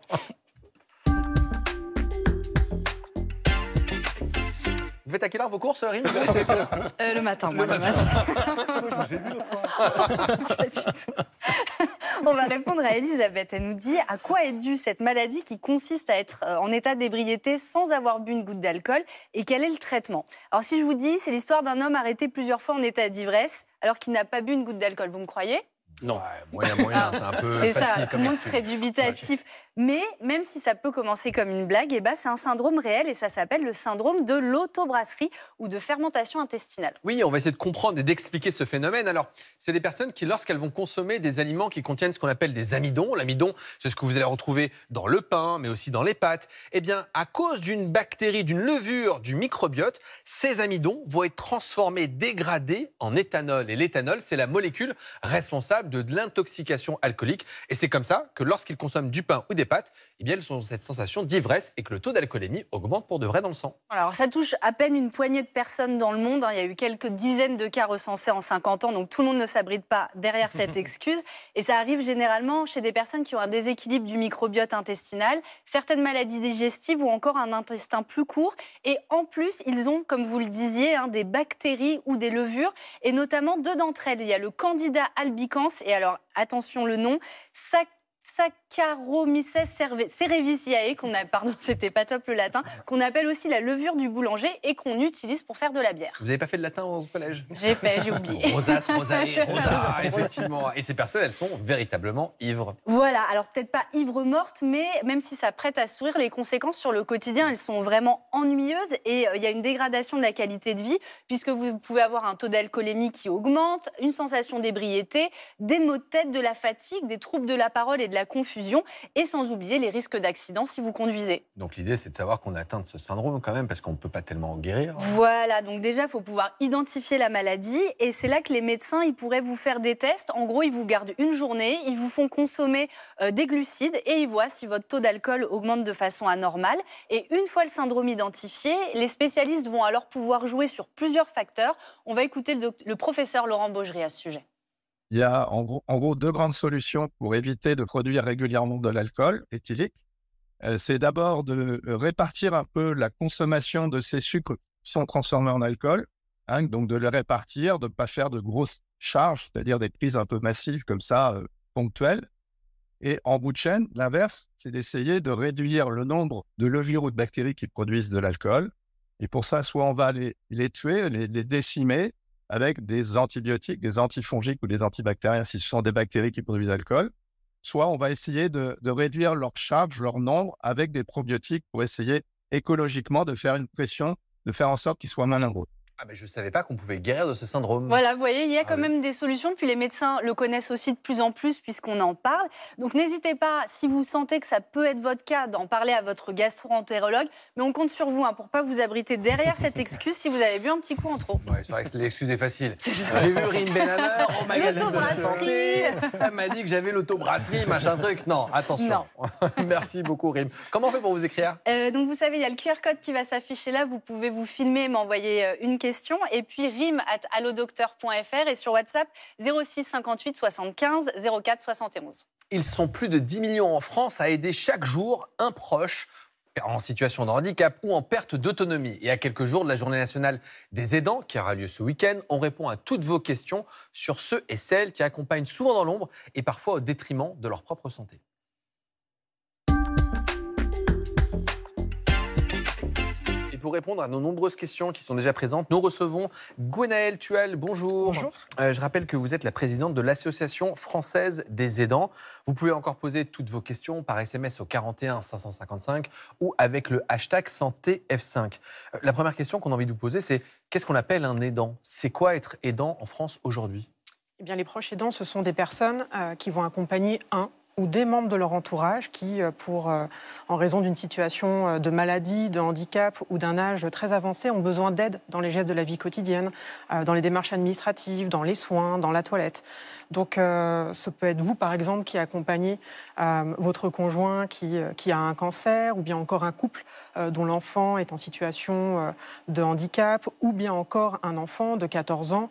Vous faites à quelle heure vos courses, euh, Le matin, moi, le, je vous On va répondre à Elisabeth. Elle nous dit à quoi est due cette maladie qui consiste à être euh, en état d'ébriété sans avoir bu une goutte d'alcool et quel est le traitement Alors, si je vous dis, c'est l'histoire d'un homme arrêté plusieurs fois en état d'ivresse alors qu'il n'a pas bu une goutte d'alcool. Vous me croyez non, moyen, moyen, c'est un peu. C'est ça, tout le monde serait dubitatif. Mais même si ça peut commencer comme une blague, et eh ben, c'est un syndrome réel et ça s'appelle le syndrome de l'autobrasserie ou de fermentation intestinale. Oui, on va essayer de comprendre et d'expliquer ce phénomène. Alors, c'est des personnes qui, lorsqu'elles vont consommer des aliments qui contiennent ce qu'on appelle des amidons, l'amidon, c'est ce que vous allez retrouver dans le pain, mais aussi dans les pâtes, eh bien, à cause d'une bactérie, d'une levure, du microbiote, ces amidons vont être transformés, dégradés en éthanol. Et l'éthanol, c'est la molécule responsable de l'intoxication alcoolique. Et c'est comme ça que lorsqu'ils consomment du pain ou des pâtes, eh bien, elles ont cette sensation d'ivresse et que le taux d'alcoolémie augmente pour de vrai dans le sang. Alors, ça touche à peine une poignée de personnes dans le monde. Hein. Il y a eu quelques dizaines de cas recensés en 50 ans, donc tout le monde ne s'abrite pas derrière cette excuse. Et ça arrive généralement chez des personnes qui ont un déséquilibre du microbiote intestinal, certaines maladies digestives ou encore un intestin plus court. Et en plus, ils ont, comme vous le disiez, hein, des bactéries ou des levures. Et notamment, deux d'entre elles, il y a le Candida albicans. Et alors, attention le nom, Ça, sac Saccharomyces cerevisiae, qu'on a, pardon, c'était pas top le latin, qu'on appelle aussi la levure du boulanger et qu'on utilise pour faire de la bière. Vous n'avez pas fait de latin au collège J'ai fait, j'ai oublié. Rosace, rosa, effectivement. Et ces personnes, elles sont véritablement ivres. Voilà, alors peut-être pas ivres mortes, mais même si ça prête à sourire, les conséquences sur le quotidien, elles sont vraiment ennuyeuses et euh, il y a une dégradation de la qualité de vie, puisque vous pouvez avoir un taux d'alcoolémie qui augmente, une sensation d'ébriété, des maux de tête, de la fatigue, des troubles de la parole et de la confusion et sans oublier les risques d'accident si vous conduisez. Donc l'idée, c'est de savoir qu'on atteint ce syndrome quand même, parce qu'on ne peut pas tellement guérir. Hein. Voilà, donc déjà, il faut pouvoir identifier la maladie et c'est là que les médecins, ils pourraient vous faire des tests. En gros, ils vous gardent une journée, ils vous font consommer euh, des glucides et ils voient si votre taux d'alcool augmente de façon anormale. Et une fois le syndrome identifié, les spécialistes vont alors pouvoir jouer sur plusieurs facteurs. On va écouter le, professeur Laurent Baugerie à ce sujet. Il y a en gros, deux grandes solutions pour éviter de produire régulièrement de l'alcool éthylique. Euh, c'est d'abord de euh, répartir un peu la consommation de ces sucres sans transformer en alcool, hein, donc de les répartir, de ne pas faire de grosses charges, c'est-à-dire des prises un peu massives comme ça, euh, ponctuelles. Et en bout de chaîne, l'inverse, c'est d'essayer de réduire le nombre de levures ou de bactéries qui produisent de l'alcool. Et pour ça, soit on va les, tuer, les décimer, avec des antibiotiques, des antifongiques ou des antibactériens si ce sont des bactéries qui produisent l'alcool. Soit on va essayer de, réduire leur charge, leur nombre avec des probiotiques pour essayer écologiquement de faire une pression, de faire en sorte qu'ils soient moins ah ben je ne savais pas qu'on pouvait guérir de ce syndrome. Voilà, vous voyez, il y a ah quand même des solutions. Puis les médecins le connaissent aussi de plus en plus puisqu'on en parle. Donc n'hésitez pas, si vous sentez que ça peut être votre cas, d'en parler à votre gastro-entérologue. Mais on compte sur vous hein, pour ne pas vous abriter derrière cette excuse si vous avez bu un petit coup en trop. Oui, c'est vrai que l'excuse est facile. J'ai vu Rim Benhammer au magasin de Elle m'a dit que j'avais l'autobrasserie, machin truc. Non, attention. Merci beaucoup Rim. Comment on fait pour vous écrire euh, Donc vous savez, il y a le QR code qui va s'afficher là. Vous pouvez vous filmer, m'envoyer euh, une question et puis rime allodocteur.fr et sur WhatsApp 06 58 75 04 71. Ils sont plus de 10 millions en France à aider chaque jour un proche en situation de handicap ou en perte d'autonomie. Et à quelques jours de la Journée nationale des aidants, qui aura lieu ce week-end, on répond à toutes vos questions sur ceux et celles qui accompagnent souvent dans l'ombre et parfois au détriment de leur propre santé. pour répondre à nos nombreuses questions qui sont déjà présentes, nous recevons Gwenaëlle Tual. Bonjour. Bonjour. Euh, je rappelle que vous êtes la présidente de l'Association française des aidants. Vous pouvez encore poser toutes vos questions par SMS au 41 555 ou avec le hashtag SantéF5. Euh, la première question qu'on a envie de vous poser, c'est qu'est-ce qu'on appelle un aidant C'est quoi être aidant en France aujourd'hui eh bien, les proches aidants, ce sont des personnes euh, qui vont accompagner un ou des membres de leur entourage qui, euh, pour, euh, en raison d'une situation euh, de maladie, de handicap ou d'un âge très avancé, ont besoin d'aide dans les gestes de la vie quotidienne, dans les démarches administratives, dans les soins, dans la toilette. Donc, ce peut être vous, par exemple, qui accompagnez votre conjoint qui, qui a un cancer, ou bien encore un couple dont l'enfant est en situation de handicap, ou bien encore un enfant de 14 ans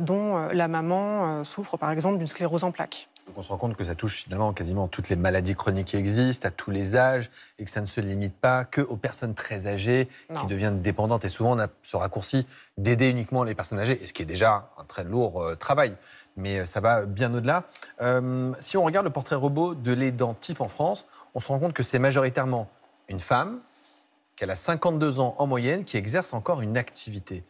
dont la maman souffre, par exemple, d'une sclérose en plaques. Donc on se rend compte que ça touche finalement quasiment toutes les maladies chroniques qui existent, à tous les âges, et que ça ne se limite pas que aux personnes très âgées qui deviennent dépendantes. Et souvent, on a ce raccourci d'aider uniquement les personnes âgées, et ce qui est déjà un très lourd euh, travail. Mais euh, ça va bien au-delà. Euh, si on regarde le portrait robot de l'aidant type en France, on se rend compte que c'est majoritairement une femme, qu'elle a 52 ans en moyenne, qui exerce encore une activité.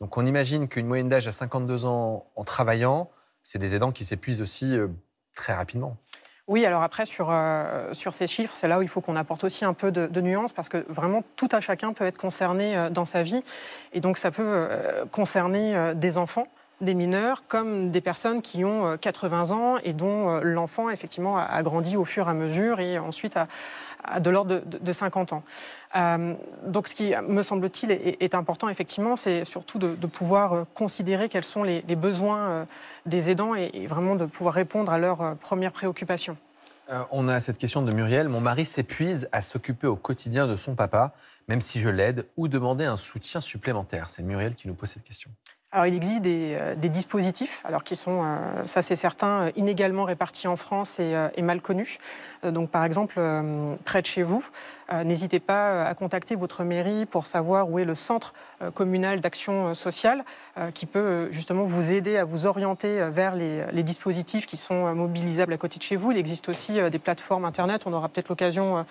Donc on imagine qu'une moyenne d'âge à 52 ans en travaillant, c'est des aidants qui s'épuisent aussi très rapidement. Oui, alors après, sur, euh, sur ces chiffres, c'est là où il faut qu'on apporte aussi un peu de, nuance, parce que vraiment, tout à chacun peut être concerné euh, dans sa vie. Et donc, ça peut euh, concerner des enfants, des mineurs comme des personnes qui ont 80 euh, ans et dont euh, l'enfant effectivement a grandi au fur et à mesure et ensuite à de l'ordre de, 50 ans. Euh, donc ce qui me semble-t-il est, important effectivement, c'est surtout de, pouvoir considérer quels sont les, besoins des aidants et, vraiment de pouvoir répondre à leurs premières préoccupations. on a cette question de Muriel. Mon mari s'épuise à s'occuper au quotidien de son papa, même si je l'aide, ou demander un soutien supplémentaire. C'est Muriel qui nous pose cette question. Alors, il existe euh, des, dispositifs, alors qui sont, euh, ça c'est certain, euh, inégalement répartis en France et, et mal connus. donc, par exemple, près de chez vous, euh, n'hésitez pas euh, à contacter votre mairie pour savoir où est le centre euh, communal d'action sociale qui peut justement vous aider à vous orienter vers les, dispositifs qui sont mobilisables à côté de chez vous. Il existe aussi des plateformes Internet, on aura peut-être l'occasion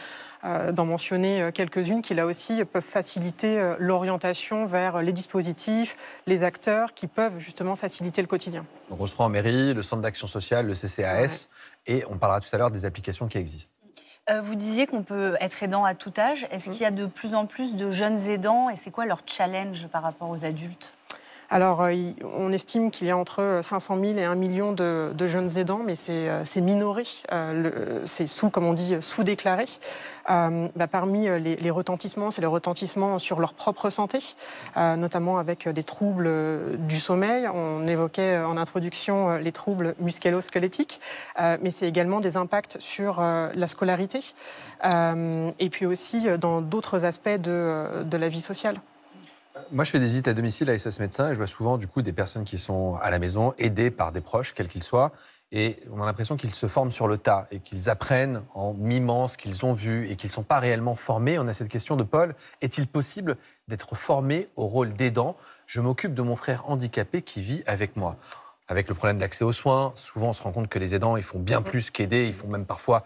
d'en mentionner quelques-unes qui là aussi peuvent faciliter l'orientation vers les dispositifs, les acteurs qui peuvent justement faciliter le quotidien. Donc on se en mairie, le centre d'action sociale, le CCAS, et on parlera tout à l'heure des applications qui existent. Euh, vous disiez qu'on peut être aidant à tout âge. Est-ce mm. qu'il y a de plus en plus de jeunes aidants et c'est quoi leur challenge par rapport aux adultes alors, euh, on estime qu'il y a entre 500 euh, 000 et 1 million de, jeunes aidants, mais c'est euh, minoré, c'est sous, comme on dit, sous-déclaré. Bah, parmi les, retentissements, c'est le retentissement sur leur propre santé, notamment avec des troubles du sommeil. On évoquait en introduction les troubles musculo-squelettiques, mais c'est également des impacts sur la scolarité et puis aussi dans d'autres aspects de la vie sociale. Moi, je fais des visites à domicile à SOS Médecins et je vois souvent du coup des personnes qui sont à la maison aidées par des proches, quels qu'ils soient. Et on a l'impression qu'ils se forment sur le tas et qu'ils apprennent en mimant ce qu'ils ont vu et qu'ils ne sont pas réellement formés. On a cette question de Paul, est-il possible d'être formé au rôle d'aidant Je m'occupe de mon frère handicapé qui vit avec moi. Avec le problème d'accès aux soins, souvent on se rend compte que les aidants, ils font bien mm. plus qu'aider, ils font même parfois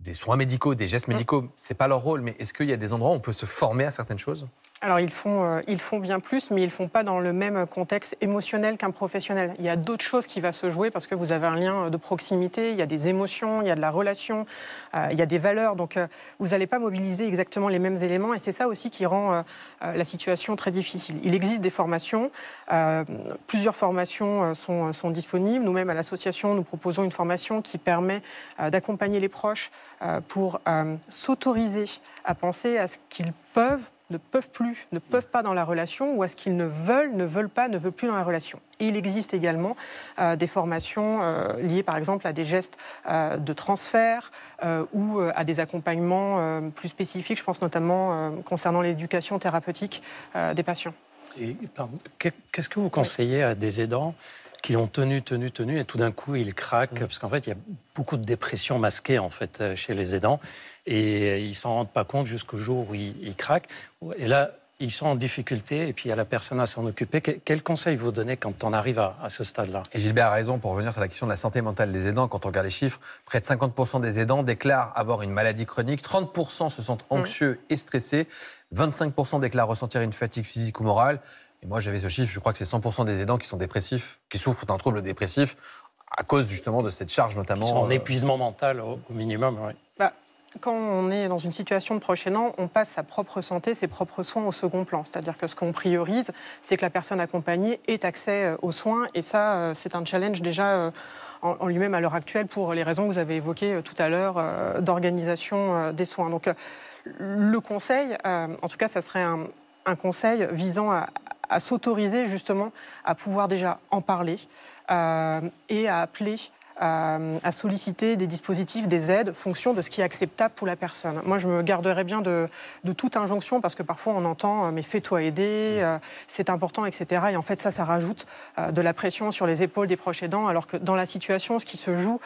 des soins médicaux, des gestes mm. médicaux. Ce n'est pas leur rôle, mais est-ce qu'il y a des endroits où on peut se former à certaines choses alors ils font, euh, ils font bien plus, mais ils ne font pas dans le même contexte émotionnel qu'un professionnel. Il y a d'autres choses qui vont se jouer parce que vous avez un lien euh, de proximité, il y a des émotions, il y a de la relation, euh, il y a des valeurs. Donc vous n'allez pas mobiliser exactement les mêmes éléments et c'est ça aussi qui rend la situation très difficile. Il existe des formations, plusieurs formations sont, sont disponibles. Nous-mêmes à l'association, nous proposons une formation qui permet d'accompagner les proches pour s'autoriser à penser à ce qu'ils peuvent ne peuvent plus, ne peuvent pas dans la relation, ou à ce qu'ils ne veulent, ne veulent pas, ne veulent plus dans la relation. il existe également euh, des formations euh, liées par exemple à des gestes euh, de transfert ou à des accompagnements plus spécifiques, je pense notamment concernant l'éducation thérapeutique des patients. Qu'est-ce que vous conseillez à des aidants qui ont tenu, tenu, tenu, et tout d'un coup, ils craquent, mm. parce qu'en fait, il y a beaucoup de dépression masquée, en fait, euh, chez les aidants, et euh, ils s'en rendent pas compte jusqu'au jour où ils, craquent. Et là, ils sont en difficulté, et puis il y a la personne à s'en occuper. quel conseil vous donnez quand on arrive à, ce stade-là Et Gilbert a raison pour revenir sur la question de la santé mentale des aidants. Quand on regarde les chiffres, près de 50% des aidants déclarent avoir une maladie chronique, 30% se sentent mm. anxieux et stressés, 25% déclarent ressentir une fatigue physique ou morale moi, j'avais ce chiffre, je crois que c'est 100% des aidants qui sont dépressifs, qui souffrent d'un trouble dépressif à cause justement de cette charge notamment. en euh, épuisement mental au, minimum, oui. Bah, quand on est dans une situation de proche aidant, on passe sa propre santé, ses propres soins au second plan. C'est-à-dire que ce qu'on priorise, c'est que la personne accompagnée ait accès euh, aux soins. Et ça, euh, c'est un challenge déjà en lui-même à l'heure actuelle pour les raisons que vous avez évoquées tout à l'heure d'organisation des soins. Donc, le conseil, en tout cas, ça serait un, un conseil visant à, s'autoriser justement à pouvoir déjà en parler euh, et à appeler à, solliciter des dispositifs, des aides, fonction de ce qui est acceptable pour la personne. Moi, je me garderais bien de, toute injonction parce que parfois on entend euh, mais fais-toi aider, mm. euh, c'est important, etc. Et en fait, ça, ça rajoute euh, de la pression sur les épaules des proches aidants, alors que dans la situation, ce qui se joue,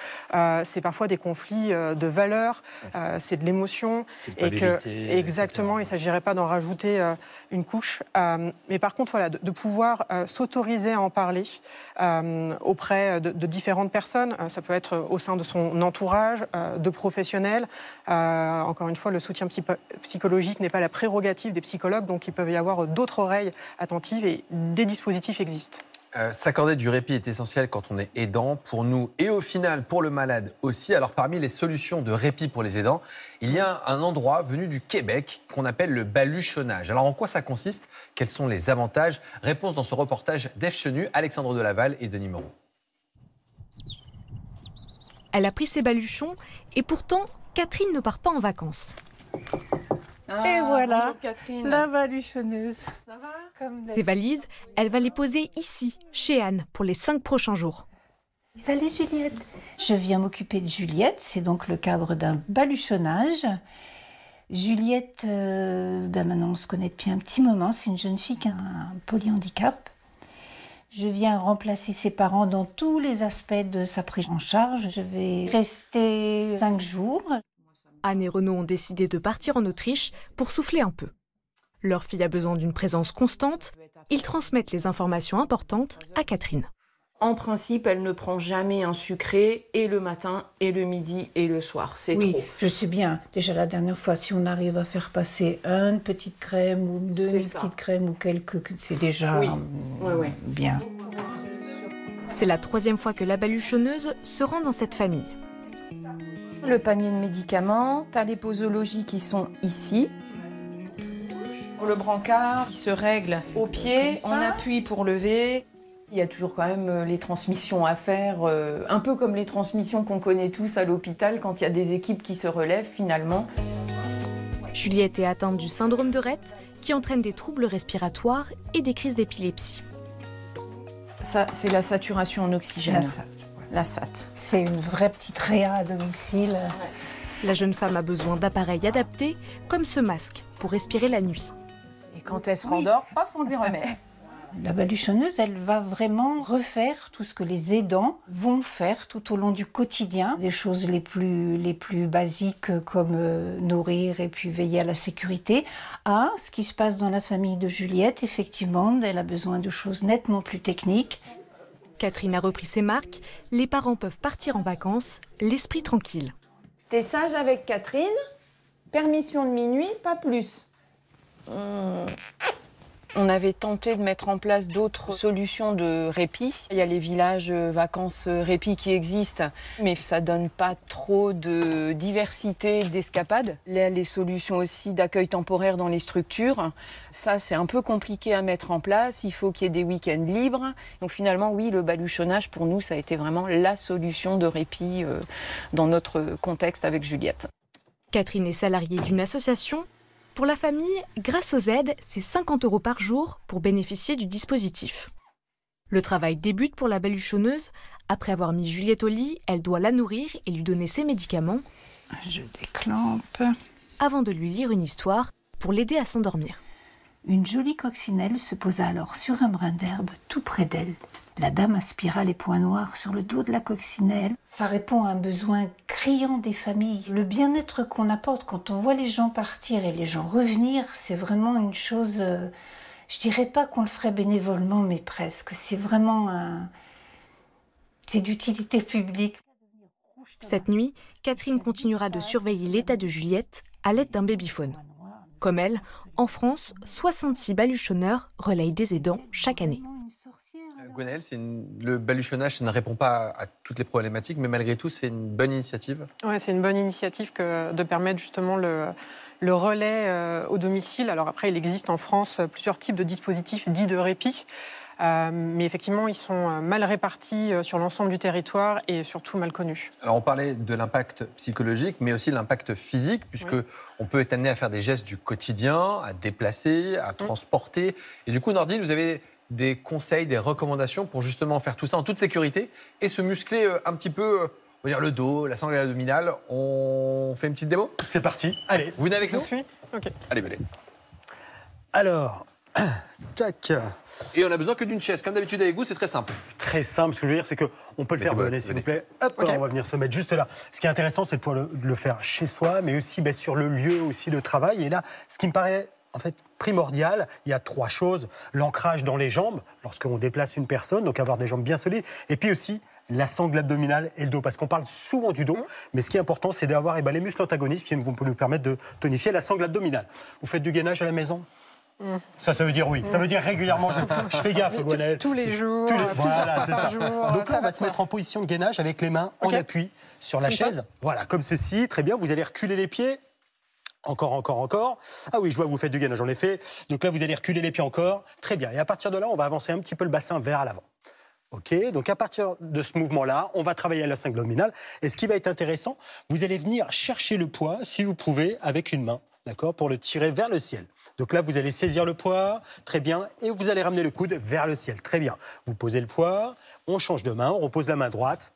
c'est parfois des conflits de valeurs, c'est de l'émotion, et que exactement, il ne s'agirait pas d'en rajouter une couche. mais par contre, voilà, de, pouvoir s'autoriser à en parler auprès de différentes personnes. Euh, ça peut être euh, au sein de son entourage, euh, de professionnels. encore une fois, le soutien psychologique n'est pas la prérogative des psychologues, donc il peut y avoir d'autres oreilles attentives et des dispositifs existent. S'accorder du répit est essentiel quand on est aidant, pour nous et au final pour le malade aussi. Alors parmi les solutions de répit pour les aidants, il y a un endroit venu du Québec qu'on appelle le baluchonnage. Alors en quoi ça consiste Quels sont les avantages Réponse dans ce reportage d'Ef Chenu, Alexandre Delaval et Denis Moreau. Elle a pris ses baluchons et pourtant, Catherine ne part pas en vacances. Ah, et voilà, Catherine. la baluchonneuse. Ses valises, elle va les poser ici, chez Anne, pour les cinq prochains jours. Salut Juliette. Je viens m'occuper de Juliette, c'est donc le cadre d'un baluchonnage. Juliette, euh, ben maintenant on se connaît depuis un petit moment, c'est une jeune fille qui a un polyhandicap. Je viens remplacer ses parents dans tous les aspects de sa prise en charge. Je vais rester cinq jours. Anne et Renaud ont décidé de partir en Autriche pour souffler un peu. Leur fille a besoin d'une présence constante. Ils transmettent les informations importantes à Catherine. En principe, elle ne prend jamais un sucré et le matin et le midi et le soir. C'est oui, je sais bien. Déjà la dernière fois, si on arrive à faire passer une petite crème ou deux petites crèmes ou quelques, c'est déjà hum, oui. Oui, bien. C'est la troisième fois que la baluchonneuse se rend dans cette famille. Le panier de médicaments, t'as les posologies qui sont ici, le brancard qui se règle au pied, on appuie pour lever. Il y a toujours quand même euh, les transmissions à faire, euh, un peu comme les transmissions qu'on connaît tous à l'hôpital quand il y a des équipes qui se relèvent finalement. Juliette est atteinte du syndrome de Rett qui entraîne des troubles respiratoires et des crises d'épilepsie. Ça, c'est la saturation en oxygène. La SAT. C'est une vraie petite réa à domicile. La jeune femme a besoin d'appareils adaptés, comme ce masque, pour respirer la nuit. Et quand elle se rendort, paf, on lui remet. La baluchonneuse, elle va vraiment refaire tout ce que les aidants vont faire tout au long du quotidien, des choses les plus, les plus basiques comme euh, nourrir et puis veiller à la sécurité, à ah, ce qui se passe dans la famille de Juliette. Effectivement, elle a besoin de choses nettement plus techniques. Catherine a repris ses marques, les parents peuvent partir en vacances, l'esprit tranquille. T'es sage avec Catherine, permission de minuit, pas plus. Hmm. On avait tenté de mettre en place d'autres solutions de répit. Il y a les villages euh, vacances euh, répit qui existent, mais ça donne pas trop de diversité d'escapades. Les solutions aussi d'accueil temporaire dans les structures, ça c'est un peu compliqué à mettre en place. Il faut qu'il y ait des week-ends libres. Donc finalement, oui, le baluchonnage pour nous, ça a été vraiment la solution de répit euh, dans notre contexte avec Juliette. Catherine est salariée d'une association pour la famille, grâce aux aides, c'est 50 euros par jour pour bénéficier du dispositif. Le travail débute pour la baluchonneuse. Après avoir mis Juliette au lit, elle doit la nourrir et lui donner ses médicaments. Je déclampe. Avant de lui lire une histoire pour l'aider à s'endormir. Une jolie coccinelle se posa alors sur un brin d'herbe tout près d'elle. La dame aspira les points noirs sur le dos de la coccinelle. Ça répond à un besoin criant des familles. Le bien-être qu'on apporte quand on voit les gens partir et les gens revenir, c'est vraiment une chose. Euh, je dirais pas qu'on le ferait bénévolement, mais presque. C'est vraiment C'est d'utilité publique. Cette nuit, Catherine continuera de surveiller l'état de Juliette à l'aide d'un babyphone. Comme elle, en France, 66 baluchonneurs relayent des aidants chaque année. Euh, euh, le baluchonnage, ça ne répond pas à toutes les problématiques, mais malgré tout, c'est une bonne initiative. Oui, c'est une bonne initiative de permettre justement le, relais euh, au domicile. Alors après, il existe en France plusieurs types de dispositifs dits de répit. Euh, mais effectivement, ils sont euh, mal répartis euh, sur l'ensemble du territoire et surtout mal connus. Alors on parlait de l'impact psychologique, mais aussi de l'impact physique, puisque on peut être amené à faire des gestes du quotidien, à déplacer, à mm. transporter. Et du coup, Nordine, vous avez des conseils, des recommandations pour justement faire tout ça en toute sécurité et se muscler un petit peu on dire le dos, la sangle abdominale. On fait une petite démo C'est parti. Allez. Vous venez avec Je suis. Ok. Allez, allez. Alors, Tac. Et on a besoin que d'une chaise. Comme d'habitude avec vous, c'est très simple. Très simple. Ce que je veux dire, c'est qu'on peut le faire. Venez, s'il vous plaît. Hop, on va venir se mettre juste là. Ce qui est intéressant, c'est de pouvoir le, faire chez soi, mais aussi bah, sur le lieu aussi de travail. Et là, ce qui me paraît en fait primordial, il y a trois choses. L'ancrage dans les jambes, lorsqu'on déplace une personne, donc avoir des jambes bien solides. Et puis aussi la sangle abdominale et le dos. Parce qu'on parle souvent du dos, mm. mais ce qui est important, c'est d'avoir eh ben, les muscles antagonistes qui vont nous permettre de tonifier la sangle abdominale. Vous faites du gainage à la maison Mm. Ça, ça veut dire oui. Ça veut dire régulièrement, je, je fais gaffe, Tous les jours. Voilà, c'est ça. Donc là, on va se mettre en position de gainage avec les mains en appui sur la chaise. Voilà, comme ceci. Très bien. Vous allez reculer les pieds. Encore, encore, encore. Ah oui, je vois, vous faites du gainage, en effet. Donc là, vous allez reculer les pieds encore. Très bien. Et à partir de là, on va avancer un petit peu le bassin vers l'avant. OK Donc à partir de ce mouvement-là, on va travailler à la cingle abdominale. Et ce qui va être intéressant, vous allez venir chercher le poids, si vous pouvez, avec une main d'accord, pour le tirer vers le ciel. Donc là, vous allez saisir le poids, très bien, et vous allez ramener le coude vers le ciel, très bien. Vous posez le poids, on change de main, on repose la main droite,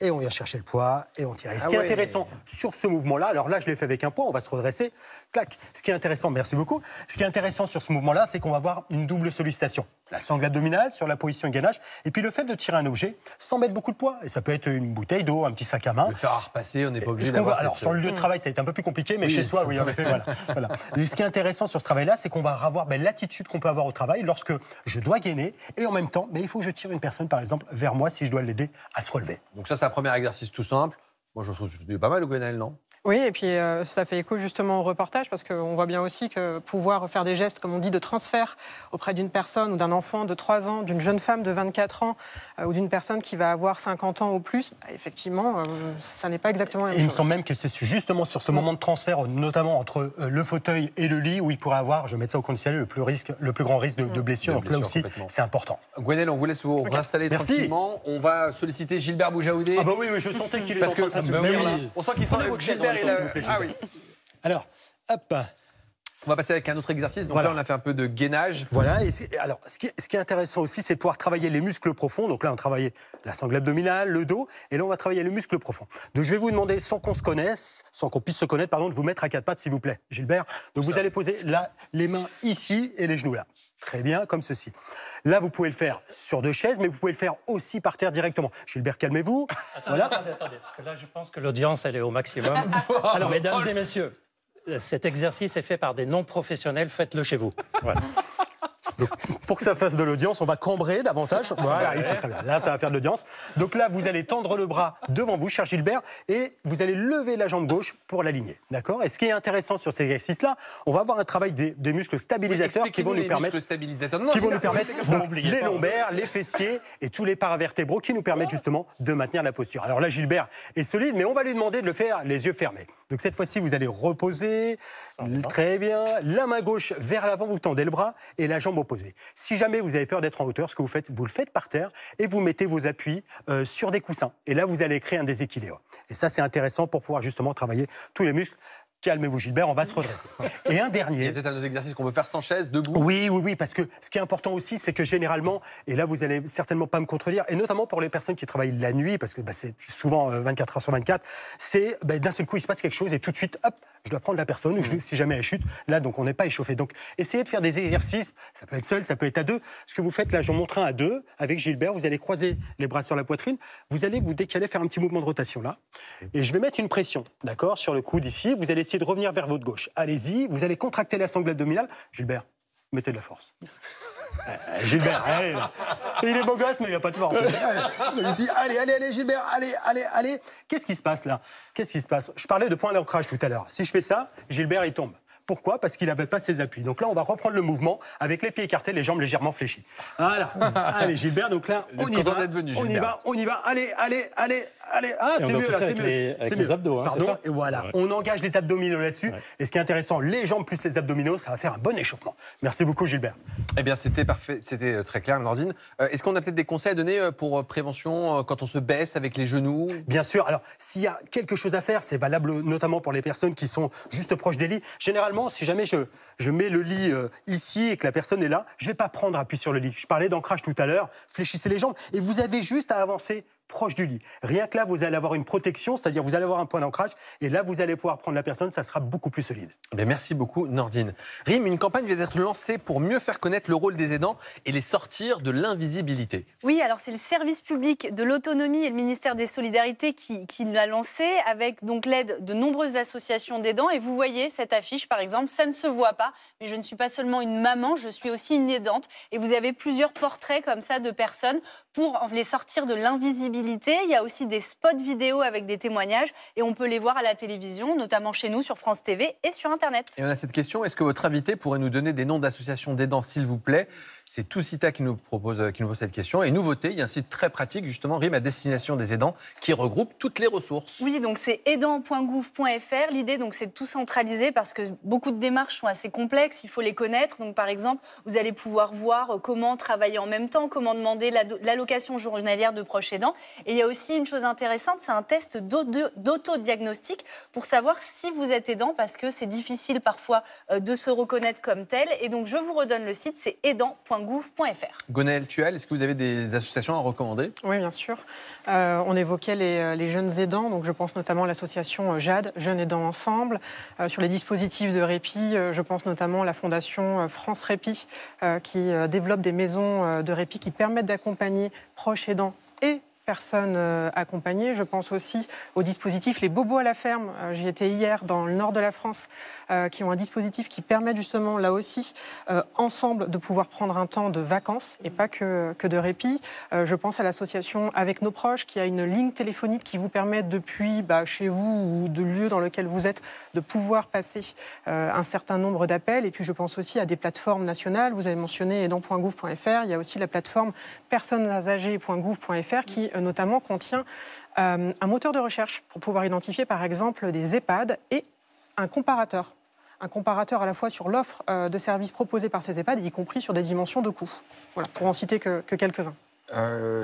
et on vient chercher le poids, et on tire. ce ah qui est intéressant sur ce mouvement-là, alors là, je l'ai fait avec un poids, on va se redresser, clac. Ce qui est intéressant, merci beaucoup. Ce qui est intéressant sur ce mouvement-là, c'est qu'on va avoir une double sollicitation. La sangle abdominale sur la position gainage, et puis le fait de tirer un objet sans mettre beaucoup de poids. Et ça peut être une bouteille d'eau, un petit sac à main. Le faire à repasser, on n'est pas obligé faire. Alors, sur le lieu euh, de travail, ça va être un peu plus compliqué, mais chez soi, oui, en effet, voilà. Et ce qui est intéressant sur ce travail-là, c'est qu'on va avoir ben, l'attitude qu'on peut avoir au travail lorsque je dois gainer, et en même temps, ben, il faut que je tire une personne, par exemple, vers moi si je dois l'aider à se relever. Donc, ça, c'est un premier exercice tout simple. Moi, je trouve que fais pas mal, Gwenaël, non oui, et puis euh, ça fait écho justement au reportage parce qu'on voit bien aussi que pouvoir faire des gestes, comme on dit, de transfert auprès d'une personne ou d'un enfant de 3 ans, d'une jeune femme de 24 ans euh, ou d'une personne qui va avoir 50 ans ou plus, bah, effectivement, euh, ça n'est pas exactement la même chose. Il me semble même que c'est justement sur ce moment de transfert, notamment entre le fauteuil et le lit, où il pourrait avoir, je mets ça au conditionnel, le plus, risque, le plus grand risque de, mm. blessure. Donc là aussi, c'est important. Gwenel, on vous laisse vous installer Merci. tranquillement. On va solliciter Gilbert Boujaoudé. Ah bah oui, je sentais qu'il est parce que, On sent qu'il s'en Gilbert ah alors, hop. On va passer avec un autre exercice. voilà. on a fait un peu de gainage. Voilà. Et alors, ce qui, est, intéressant aussi, c'est pouvoir travailler les muscles profonds. Donc là, on travaillait la sangle abdominale, le dos, et là, on va travailler le muscle profond. Donc je vais vous demander, sans qu'on se connaisse, sans qu'on puisse se connaître, pardon, de vous mettre à quatre pattes, s'il vous plaît, Gilbert. Donc vous allez poser là les mains ici et les genoux là. Très bien, comme ceci. Là, vous pouvez le faire sur deux chaises, mais vous pouvez le faire aussi par terre directement. Gilbert, calmez-vous. Attendez, voilà. attendez, attendez, parce que là, je pense que l'audience, elle est au maximum. Alors, mesdames et messieurs, cet exercice est fait par des non-professionnels, faites-le chez vous. Voilà pour que ça fasse de l'audience, on va cambrer davantage. Voilà, ici, très bien. Là, ça va faire de l'audience. Donc là, vous allez tendre le bras devant vous, cher Gilbert, et vous allez lever la jambe gauche pour l'aligner. D'accord Et ce qui est intéressant sur ces exercices là on va avoir un travail des, muscles stabilisateurs qui vont nous permettre, Non, qui vont nous permettre les lombaires, les fessiers et tous les paravertébraux qui nous permettent justement de maintenir la posture. Alors là, Gilbert est solide, mais on va lui demander de le faire les yeux fermés. Donc cette fois-ci, vous allez reposer, Très bien. La main gauche vers l'avant, vous tendez le bras et la jambe opposée. Si jamais vous avez peur d'être en hauteur, ce que vous faites, vous le faites par terre et vous mettez vos appuis euh, sur des coussins. Et là, vous allez créer un déséquilibre. Et ça, c'est intéressant pour pouvoir justement travailler tous les muscles Calmez-vous Gilbert, on va se redresser. Et un dernier. Il peut-être un autre exercice qu'on peut faire sans chaise, debout. Oui, oui, oui, parce que ce qui est important aussi, c'est que généralement, et là vous n'allez certainement pas me contredire, et notamment pour les personnes qui travaillent la nuit, parce que bah, c'est souvent 24 euh, heures sur 24, c'est bah, d'un seul coup il se passe quelque chose et tout de suite, hop, je dois prendre la personne, je, mmh. si jamais elle chute, là, donc on n'est pas échauffé. Donc essayez de faire des exercices, ça peut être seul, ça peut être à deux. Ce que vous faites là, j'en montre un à deux, avec Gilbert, vous allez croiser les bras sur la poitrine, vous allez vous décaler, faire un petit mouvement de rotation là, et je vais mettre une pression, d'accord, sur le coude ici, vous allez essayer de revenir vers votre gauche. Allez-y, vous allez contracter la sangle abdominale. Gilbert, mettez de la force. Euh, Gilbert, Il est beau gosse, mais il n'a pas de force. Il dit allez, allez, allez, Gilbert, allez, allez, allez. Qu'est-ce qui se passe là Qu'est-ce qui se passe Je parlais de point d'ancrage tout à l'heure. Si je fais ça, Gilbert, il tombe. Pourquoi Parce qu'il n'avait pas ses appuis. Donc là, on va reprendre le mouvement avec les pieds écartés, les jambes légèrement fléchies. Voilà. allez, Gilbert, donc là, on y va. on y va, on y va. Allez, allez, allez, allez. Ah, c'est mieux, là, c'est mieux. Avec Les abdos, hein, Pardon, et voilà. On engage les abdominaux là-dessus. Et ce qui est intéressant, les jambes plus les abdominaux, ça va faire un bon échauffement. Merci beaucoup, Gilbert. Eh bien, c'était parfait. C'était euh, très clair, Nordine. Euh, est-ce qu'on a peut-être des conseils à donner euh, pour prévention quand on se baisse avec les genoux Bien sûr. Alors, s'il y a quelque chose à faire, c'est valable notamment pour les personnes qui sont juste proches des lits. Généralement, si jamais je, mets le lit euh, ici et que la personne est là, je ne vais pas prendre appui sur le lit. Je parlais d'ancrage tout à l'heure, fléchissez les jambes et vous avez juste à avancer proche du lit. Rien que là, vous allez avoir une protection, c'est-à-dire vous allez avoir un point d'ancrage, et là, vous allez pouvoir prendre la personne, ça sera beaucoup plus solide. merci beaucoup, Nordine. Rime, une campagne vient d'être lancée pour mieux faire connaître le rôle des aidants et les sortir de l'invisibilité. Oui, alors c'est le service public de l'autonomie et le ministère des Solidarités qui, qui l'a lancé, avec donc l'aide de nombreuses associations d'aidants. Et vous voyez cette affiche, par exemple, ça ne se voit pas, mais je ne suis pas seulement une maman, je suis aussi une aidante. Et vous avez plusieurs portraits comme ça de personnes pour les sortir de l'invisibilité il y a aussi des spots vidéo avec des témoignages et on peut les voir à la télévision, notamment chez nous sur France TV et sur Internet. Et on a cette question, est-ce que votre invité pourrait nous donner des noms d'associations d'aidants, s'il vous plaît c'est tout Cita euh, qui nous, pose cette question. Et nouveauté, il y a un site très pratique, justement, Rime à destination des aidants, qui regroupe toutes les ressources. Oui, donc c'est aidant.gouv.fr. L'idée, donc, c'est de tout centraliser parce que beaucoup de démarches sont assez complexes. Il faut les connaître. Donc, par exemple, vous allez pouvoir voir euh, comment travailler en même temps, comment demander l'allocation journalière de proches aidants. Et il y a aussi une chose intéressante, c'est un test d'autodiagnostic pour savoir si vous êtes aidant parce que c'est difficile parfois euh, de se reconnaître comme tel. Et donc, je vous redonne le site, c'est aidant.gouv.fr gonaël, Gonel Tual, est-ce que vous avez des associations à recommander Oui, bien sûr. Euh, on évoquait euh, les, jeunes aidants, donc je pense notamment à l'association euh, Jade, Jeunes Aidants Ensemble. sur les dispositifs de répit, je pense notamment à la fondation France Répit, qui développe des maisons de répit qui permettent d'accompagner proches aidants et personnes euh, accompagnées. Je pense aussi aux dispositifs, Les Bobos à la ferme. Euh, j'y étais hier dans le nord de la France, euh, qui ont un dispositif qui permet justement, là aussi, ensemble, de pouvoir prendre un temps de vacances et pas que, de répit. Je pense à l'association Avec nos proches, qui a une ligne téléphonique qui vous permet, depuis bah, chez vous ou de lieu dans lequel vous êtes, de pouvoir passer un certain nombre d'appels. Et puis, je pense aussi à des plateformes nationales. Vous avez mentionné aidant.gouv.fr. Il y a aussi la plateforme personnesasagées.gouv.fr qui euh, notamment contient euh, un moteur de recherche pour pouvoir identifier par exemple des EHPAD et un comparateur. Un comparateur à la fois sur l'offre euh, de services proposés par ces EHPAD, y compris sur des dimensions de coûts. Voilà, pour en citer que, quelques-uns.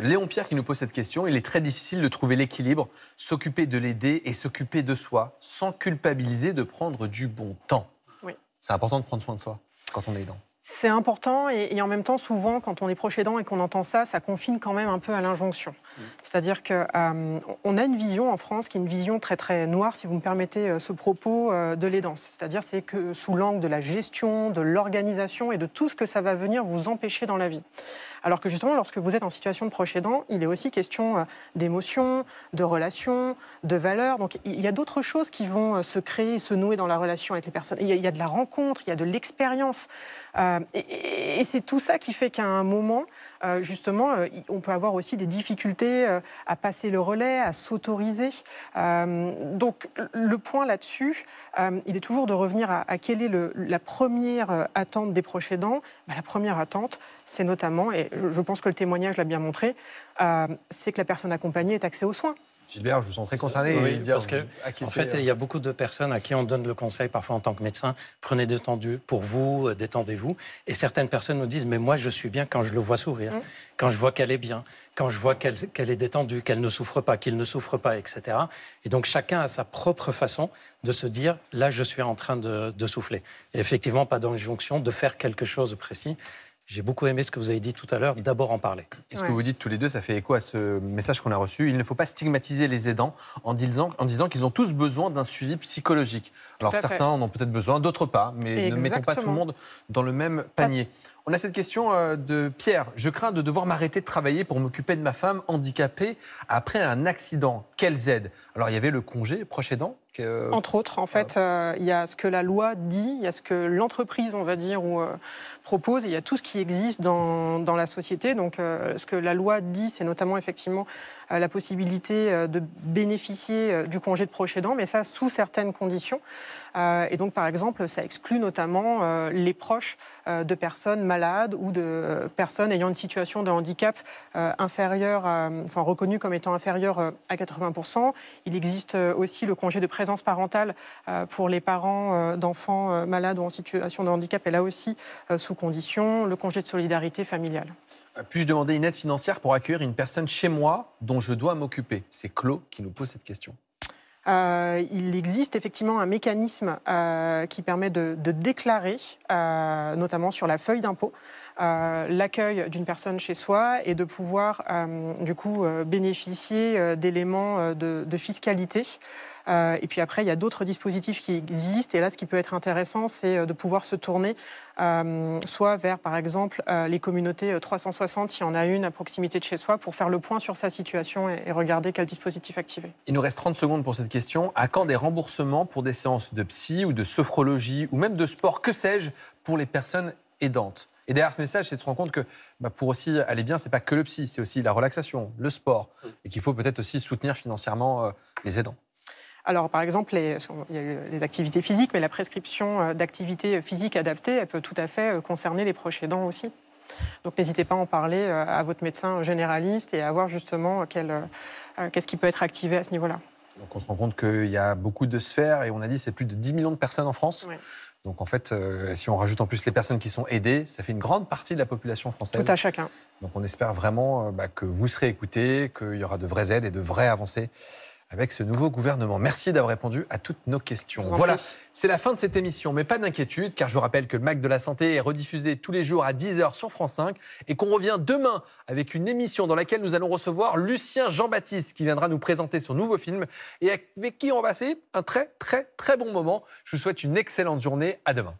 Léon Pierre qui nous pose cette question, il est très difficile de trouver l'équilibre, s'occuper de l'aider et s'occuper de soi, sans culpabiliser de prendre du bon temps. Oui. C'est important de prendre soin de soi quand on est aidant. C'est important et, en même temps, souvent, quand on est proche aidant et qu'on entend ça, ça confine quand même un peu à l'injonction. Mm. C'est-à-dire qu'on euh, a une vision en France qui est une vision très très noire, si vous me permettez euh, ce propos euh, de l'aidance. C'est-à-dire c'est que sous l'angle de la gestion, de l'organisation et de tout ce que ça va venir vous empêcher dans la vie. Alors que justement, lorsque vous êtes en situation de proche il est aussi question euh, d'émotion, de relations, de valeurs. Donc il y a d'autres choses qui vont euh, se créer, se nouer dans la relation avec les personnes. Il y a, de la rencontre, il y a de l'expérience. Euh, et, c'est tout ça qui fait qu'à un moment, justement, on peut avoir aussi des difficultés à passer le relais, à s'autoriser. donc le point là-dessus, il est toujours de revenir à, quelle est bah, la première attente des proches la première attente, c'est notamment, et je pense que le témoignage l'a bien montré, euh, c'est que la personne accompagnée est accès aux soins. Gilbert, je vous sens très concerné. Oui, parce que, en fait, euh. il y a beaucoup de personnes à qui on donne le conseil, parfois en tant que médecin, prenez détendu pour vous, euh, détendez-vous. Et certaines personnes nous disent, mais moi, je suis bien quand je le vois sourire, mmh. quand je vois qu'elle est bien, quand je vois qu'elle est détendue, qu'elle ne souffre pas, qu'il ne souffre pas, etc. Et donc, chacun a sa propre façon de se dire, là, je suis en train de, de souffler. Et effectivement, pas d'injonction de faire quelque chose de précis. J'ai beaucoup aimé ce que vous avez dit tout à l'heure, d'abord en parler. Et ce que vous dites tous les deux, ça fait écho à ce message qu'on a reçu. Il ne faut pas stigmatiser les aidants en disant, en disant qu'ils ont tous besoin d'un suivi psychologique. Alors certains en ont peut-être besoin, d'autres pas, mais ne mettons pas tout le monde dans le même panier. On a cette question euh, de Pierre. Je crains de devoir m'arrêter de travailler pour m'occuper de ma femme handicapée après un accident. Quelles aides Alors il y avait le congé proche aidant, euh, Entre autres, en fait, euh, il y a ce que la loi dit, il y a ce que l'entreprise, on va dire, ou, euh, propose, il y a tout ce qui existe dans, la société. Donc, ce que la loi dit, c'est notamment effectivement la possibilité de bénéficier du congé de proche aidant, mais ça sous certaines conditions. et donc, par exemple, ça exclut notamment les proches de personnes malades ou de personnes ayant une situation de handicap inférieure, enfin reconnue comme étant inférieure à 80 Il existe aussi le congé de prêt présence parentale euh, pour les parents euh, d'enfants euh, malades ou en situation de handicap est là aussi sous condition, le congé de solidarité familiale. Puis-je demander une aide financière pour accueillir une personne chez moi dont je dois m'occuper C'est Claude qui nous pose cette question. il existe effectivement un mécanisme qui permet de, déclarer, notamment sur la feuille d'impôt, l'accueil d'une personne chez soi et de pouvoir du coup bénéficier d'éléments de, de fiscalité. Euh, et puis après, il y a d'autres dispositifs qui existent. Et là, ce qui peut être intéressant, c'est euh, de pouvoir se tourner euh, soit vers, par exemple, les communautés 360, si on a une à proximité de chez soi, pour faire le point sur sa situation et, regarder quel dispositif activer. Il nous reste 30 secondes pour cette question. À quand des remboursements pour des séances de psy ou de sophrologie ou même de sport, que sais-je, pour les personnes aidantes et derrière ce message, c'est de se rendre compte que bah, pour aussi aller bien, c'est pas que le psy, c'est aussi la relaxation, le sport, et qu'il faut peut-être aussi soutenir financièrement les aidants. Alors, par exemple, les, il y a les activités physiques, mais la prescription euh, d'activités physiques adaptées, elle peut tout à fait euh, concerner les proches aidants aussi. Donc, n'hésitez pas à en parler euh, à votre médecin généraliste et à voir justement qu'est-ce qui peut être activé à ce niveau-là. Donc, on se rend compte qu'il y a beaucoup de sphères et on a dit c'est plus de 10 millions de personnes en France. Donc en fait, si on rajoute en plus les personnes qui sont aidées, ça fait une grande partie de la population française. Tout à chacun. Donc on espère vraiment bah, que vous serez écoutés, qu'il y aura de vraies aides et de vraies avancées avec ce nouveau gouvernement. Merci d'avoir répondu à toutes nos questions. Voilà, c'est la fin de cette émission, mais pas d'inquiétude, car je vous rappelle que le MAC de la Santé est rediffusé tous les jours à 10h sur France 5 et qu'on revient demain avec une émission dans laquelle nous allons recevoir Lucien Jean-Baptiste qui viendra nous présenter son nouveau film et avec qui on va passer un très très très bon moment. Je vous souhaite une excellente journée. À demain.